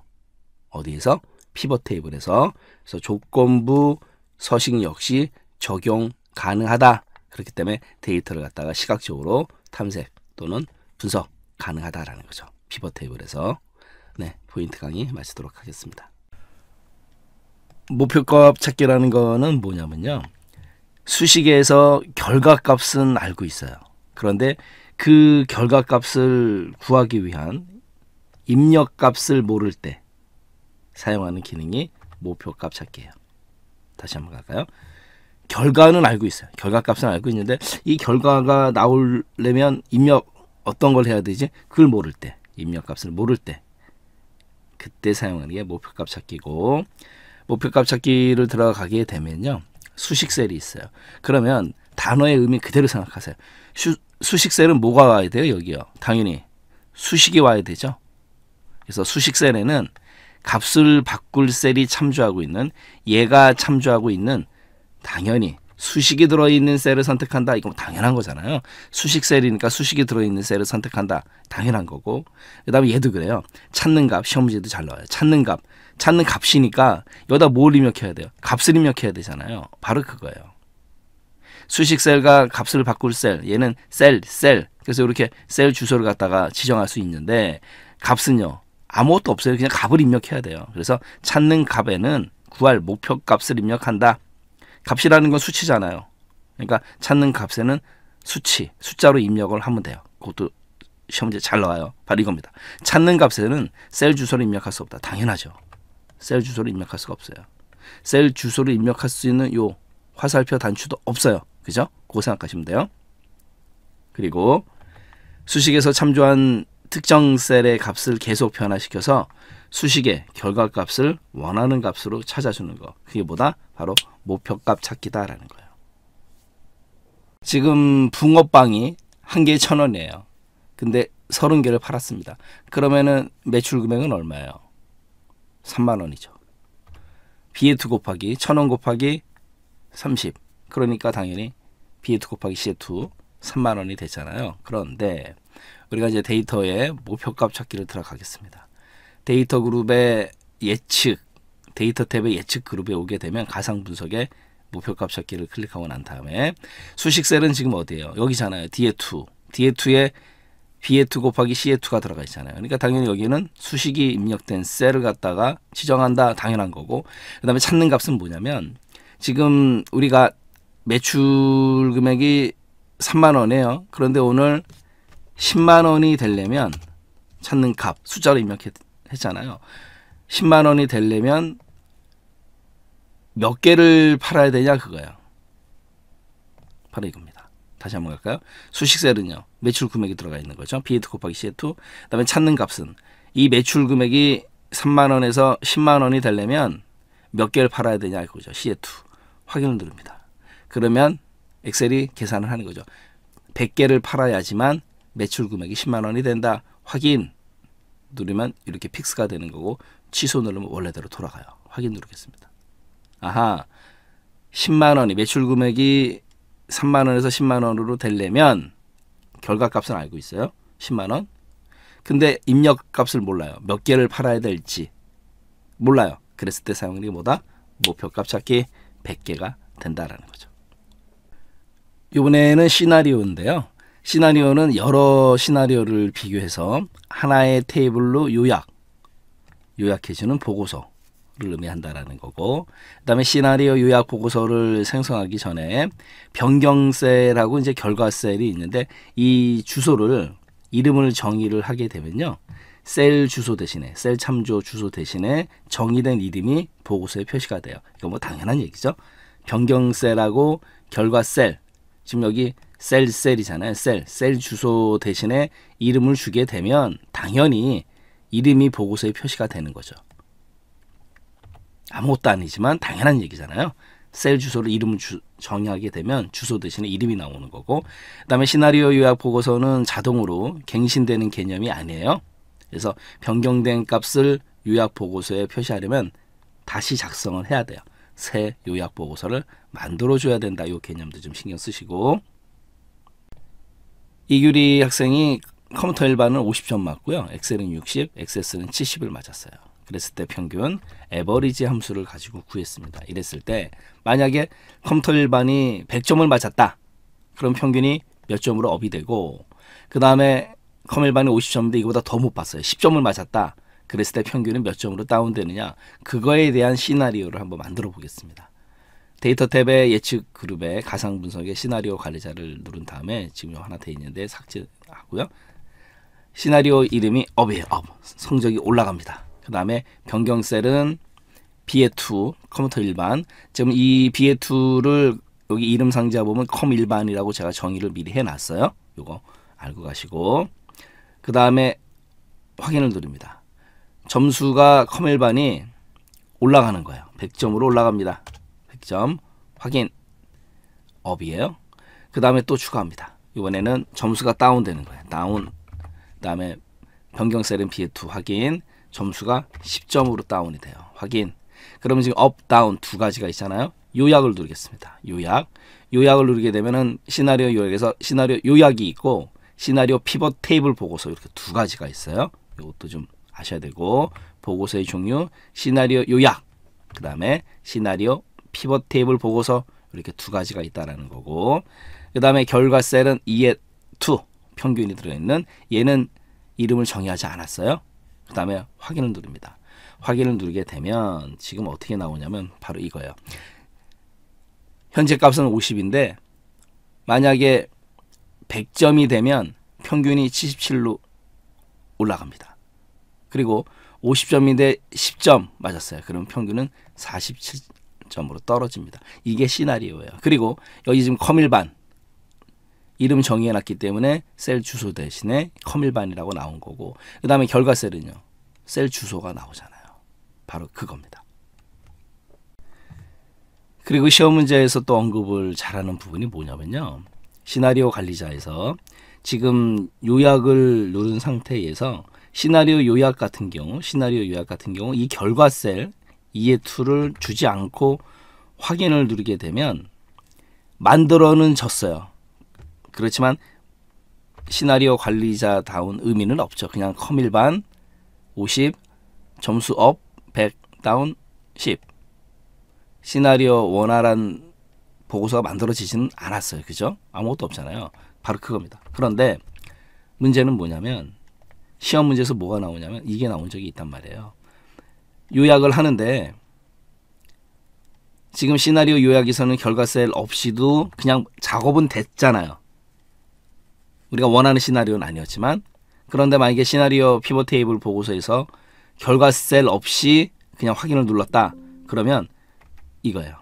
어디에서? 피벗 테이블에서 그래서 조건부 서식 역시 적용 가능하다. 그렇기 때문에 데이터를 갖다가 시각적으로 탐색 또는 분석 가능하다라는 거죠. 피벗 테이블에서 네, 포인트 강의 마치도록 하겠습니다. 목표값 찾기라는 거는 뭐냐면요. 수식에서 결과값은 알고 있어요. 그런데 그 결과값을 구하기 위한 입력값을 모를 때 사용하는 기능이 목표값 찾기예요. 다시 한번 갈까요? 결과는 알고 있어요. 결과값은 알고 있는데 이 결과가 나오려면 입력 어떤 걸 해야 되지? 그걸 모를 때 입력값을 모를 때 그때 사용하는 게 목표값 찾기고 목표값 찾기를 들어가게 되면요 수식 셀이 있어요. 그러면 단어의 의미 그대로 생각하세요. 수, 수식 셀은 뭐가 와야 돼요? 여기요. 당연히 수식이 와야 되죠. 그래서 수식 셀에는 값을 바꿀 셀이 참조하고 있는 얘가 참조하고 있는 당연히 수식이 들어있는 셀을 선택한다. 이건 당연한 거잖아요. 수식 셀이니까 수식이 들어있는 셀을 선택한다. 당연한 거고. 그 다음에 얘도 그래요. 찾는 값, 시험 문제도 잘 나와요. 찾는 값. 찾는 값이니까 여기다 뭘 입력해야 돼요? 값을 입력해야 되잖아요. 바로 그거예요. 수식 셀과 값을 바꿀 셀. 얘는 셀, 셀. 그래서 이렇게 셀 주소를 갖다가 지정할 수 있는데 값은요. 아무것도 없어요. 그냥 값을 입력해야 돼요. 그래서 찾는 값에는 구할 목표 값을 입력한다. 값이라는 건 수치잖아요. 그러니까 찾는 값에는 수치, 숫자로 입력을 하면 돼요. 그것도 시험 문제 잘 나와요. 바로 이겁니다. 찾는 값에는 셀 주소를 입력할 수 없다. 당연하죠. 셀 주소를 입력할 수가 없어요. 셀 주소를 입력할 수 있는 요 화살표 단추도 없어요. 그죠? 그거 생각하시면 돼요. 그리고 수식에서 참조한 특정 셀의 값을 계속 변화시켜서 수식의 결과값을 원하는 값으로 찾아주는 거. 그게 뭐다? 바로 목표값 찾기다라는 거예요. 지금 붕어빵이 한 개에 천 원이에요. 근데 서른 개를 팔았습니다. 그러면은 매출 금액은 얼마예요? 3만 원이죠. 비에트 곱하기 천 원 곱하기 30. 그러니까 당연히 비에트 곱하기 시에2 3만 원이 되잖아요. 그런데 우리가 이제 데이터의 목표값 찾기를 들어가겠습니다. 데이터 그룹의 예측, 데이터 탭의 예측 그룹에 오게 되면 가상 분석의 목표값 찾기를 클릭하고 난 다음에 수식 셀은 지금 어디예요? 여기잖아요. D에 2. D에 2에 B에 2 곱하기 C에 2가 들어가 있잖아요. 그러니까 당연히 여기는 수식이 입력된 셀을 갖다가 지정한다. 당연한 거고. 그 다음에 찾는 값은 뭐냐면 지금 우리가 매출 금액이 3만 원이에요. 그런데 오늘 10만 원이 되려면 찾는 값 숫자로 입력했잖아요. 10만 원이 되려면 몇 개를 팔아야 되냐 그거예요. 바로 이겁니다. 다시 한번 갈까요? 수식셀은요. 매출 금액이 들어가 있는 거죠. 비에트 곱하기 C2. 그다음에 찾는 값은 이 매출 금액이 3만 원에서 10만 원이 되려면 몇 개를 팔아야 되냐 이거죠. C2. 확인을 누릅니다. 그러면 엑셀이 계산을 하는 거죠. 100개를 팔아야지만 매출 금액이 10만 원이 된다. 확인 누르면 이렇게 픽스가 되는 거고 취소 누르면 원래대로 돌아가요. 확인 누르겠습니다. 아하 10만 원이 매출 금액이 3만 원에서 10만 원으로 되려면 결과값은 알고 있어요. 10만 원. 근데 입력값을 몰라요. 몇 개를 팔아야 될지 몰라요. 그랬을 때 사용률이 뭐다? 목표값 찾기 100개가 된다라는 거죠. 이번에는 시나리오인데요. 시나리오는 여러 시나리오를 비교해서 하나의 테이블로 요약, 요약해주는 보고서를 의미한다라는 거고 그 다음에 시나리오 요약 보고서를 생성하기 전에 변경셀하고 이제 결과셀이 있는데 이 주소를 이름을 정의를 하게 되면요. 셀 주소 대신에 셀 참조 주소 대신에 정의된 이름이 보고서에 표시가 돼요. 이거 뭐 당연한 얘기죠. 변경셀하고 결과셀 지금 여기 셀셀이잖아요. 셀. 셀 주소 대신에 이름을 주게 되면 당연히 이름이 보고서에 표시가 되는 거죠. 아무것도 아니지만 당연한 얘기잖아요. 셀 주소를 이름을 주, 정의하게 되면 주소 대신에 이름이 나오는 거고 그다음에 시나리오 요약 보고서는 자동으로 갱신되는 개념이 아니에요. 그래서 변경된 값을 요약 보고서에 표시하려면 다시 작성을 해야 돼요. 새 요약 보고서를 만들어 줘야 된다. 이 개념도 좀 신경 쓰시고 이규리 학생이 컴퓨터 일반은 50점 맞고요. 엑셀은 60, 엑세스는 70을 맞았어요. 그랬을 때 평균 에버리지 함수를 가지고 구했습니다. 이랬을 때 만약에 컴퓨터 일반이 100점을 맞았다. 그럼 평균이 몇 점으로 업이 되고 그 다음에 컴퓨터 일반이 50점인데 이거보다 더 못 봤어요. 10점을 맞았다. 그랬을 때 평균은 몇 점으로 다운되느냐 그거에 대한 시나리오를 한번 만들어 보겠습니다. 데이터 탭의 예측 그룹의 가상 분석의 시나리오 관리자를 누른 다음에 지금 하나 돼 있는데 삭제하고요. 시나리오 이름이 업이에요. 업. 성적이 올라갑니다. 그 다음에 변경 셀은 BA2 컴퓨터 일반. 지금 이 BA2를 여기 이름 상자 보면 컴 일반이라고 제가 정의를 미리 해놨어요. 이거 알고 가시고 그 다음에 확인을 누릅니다. 점수가 컴 일반이 올라가는 거예요. 100점으로 올라갑니다. 점 확인 업이에요. 그 다음에 또 추가합니다. 이번에는 점수가 다운되는 거예요. 다운 그 다음에 변경셀은 B2 확인 점수가 10점으로 다운이 돼요. 확인 그러면 지금 업, 다운 두 가지가 있잖아요. 요약을 누르겠습니다. 요약 요약을 누르게 되면은 시나리오 요약에서 시나리오 요약이 있고 시나리오 피벗 테이블 보고서 이렇게 두 가지가 있어요. 이것도 좀 아셔야 되고 보고서의 종류 시나리오 요약 그 다음에 시나리오 피벗 테이블 보고서 이렇게 두 가지가 있다라는 거고 그 다음에 결과셀은 2에 2 평균이 들어있는 얘는 이름을 정의하지 않았어요. 그 다음에 확인을 누릅니다. 확인을 누르게 되면 지금 어떻게 나오냐면 바로 이거예요. 현재 값은 50인데 만약에 100점이 되면 평균이 77로 올라갑니다. 그리고 50점인데 10점 맞았어요. 그럼 평균은 47, 점으로 떨어집니다. 이게 시나리오예요. 그리고 여기 지금 커밀반 이름 정의해놨기 때문에 셀 주소 대신에 커밀반이라고 나온 거고 그 다음에 결과셀은요. 셀 주소가 나오잖아요. 바로 그겁니다. 그리고 시험 문제에서 또 언급을 잘하는 부분이 뭐냐면요. 시나리오 관리자에서 지금 요약을 누른 상태에서 시나리오 요약 같은 경우, 시나리오 요약 같은 경우 이 결과 셀, 이의 투를 주지 않고 확인을 누르게 되면 만들어는 졌어요. 그렇지만 시나리오 관리자다운 의미는 없죠. 그냥 커밀반50 점수 업 100 다운 10 시나리오 원활한 보고서가 만들어지지는 않았어요. 그죠? 아무것도 없잖아요. 바로 그겁니다. 그런데 문제는 뭐냐면 시험 문제에서 뭐가 나오냐면 이게 나온 적이 있단 말이에요. 요약을 하는데 지금 시나리오 요약에서는 결과 셀 없이도 그냥 작업은 됐잖아요. 우리가 원하는 시나리오는 아니었지만 그런데 만약에 시나리오 피벗 테이블 보고서에서 결과 셀 없이 그냥 확인을 눌렀다. 그러면 이거예요.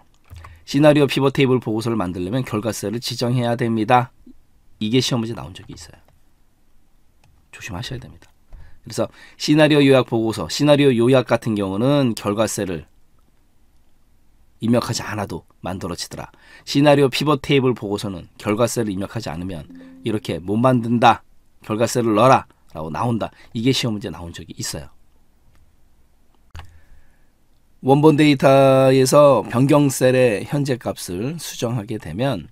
시나리오 피벗 테이블 보고서를 만들려면 결과 셀을 지정해야 됩니다. 이게 시험 문제 나온 적이 있어요. 조심하셔야 됩니다. 그래서 시나리오 요약 보고서, 시나리오 요약 같은 경우는 결과셀을 입력하지 않아도 만들어지더라. 시나리오 피벗 테이블 보고서는 결과셀을 입력하지 않으면 이렇게 못 만든다. 결과셀을 넣어라. 라고 나온다. 이게 시험 문제 나온 적이 있어요. 원본 데이터에서 변경셀의 현재 값을 수정하게 되면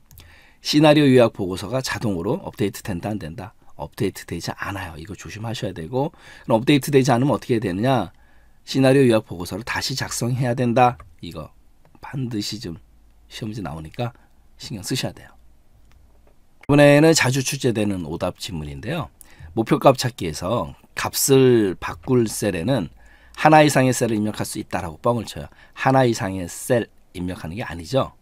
시나리오 요약 보고서가 자동으로 업데이트 된다 안 된다 업데이트 되지 않아요. 이거 조심하셔야 되고 그럼 업데이트 되지 않으면 어떻게 되느냐? 시나리오 요약 보고서를 다시 작성해야 된다. 이거 반드시 좀 시험지 나오니까 신경 쓰셔야 돼요. 이번에는 자주 출제되는 오답 질문인데요. 목표값 찾기에서 값을 바꿀 셀에는 하나 이상의 셀을 입력할 수 있다라고 뻥을 쳐요. 하나 이상의 셀 입력하는 게 아니죠.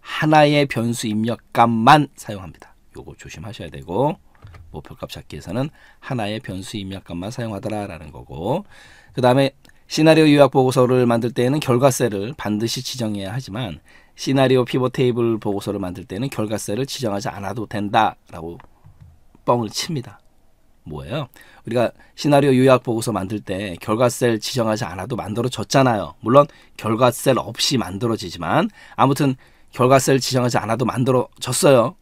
하나의 변수 입력값만 사용합니다. 요거 조심하셔야 되고 목표값 뭐 찾기에서는 하나의 변수 입력값만 사용하더라라는 거고 그 다음에 시나리오 요약 보고서를 만들 때에는 결과셀을 반드시 지정해야 하지만 시나리오 피벗 테이블 보고서를 만들 때는 결과셀을 지정하지 않아도 된다라고 뻥을 칩니다. 뭐예요? 우리가 시나리오 요약 보고서 만들 때 결과셀 지정하지 않아도 만들어졌잖아요. 물론 결과셀 없이 만들어지지만 아무튼 결과셀 지정하지 않아도 만들어졌어요.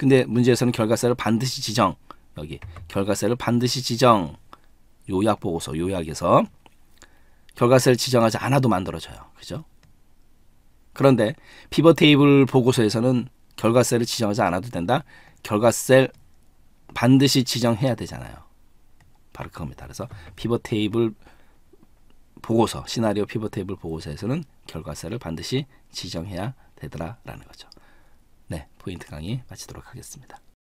근데 문제에서는 결과세를 반드시 지정 여기 결과세를 반드시 지정 요약 보고서 요약에서 결과세를 지정하지 않아도 만들어져요. 그죠? 그런데 피벗 테이블 보고서에서는 결과세를 지정하지 않아도 된다. 결과셀 반드시 지정해야 되잖아요. 바로 그겁니다. 그래서 피벗 테이블 보고서, 시나리오 피벗 테이블 보고서에서는 결과셀을 반드시 지정해야 되더라라는 거죠. 네, 포인트 강의 마치도록 하겠습니다.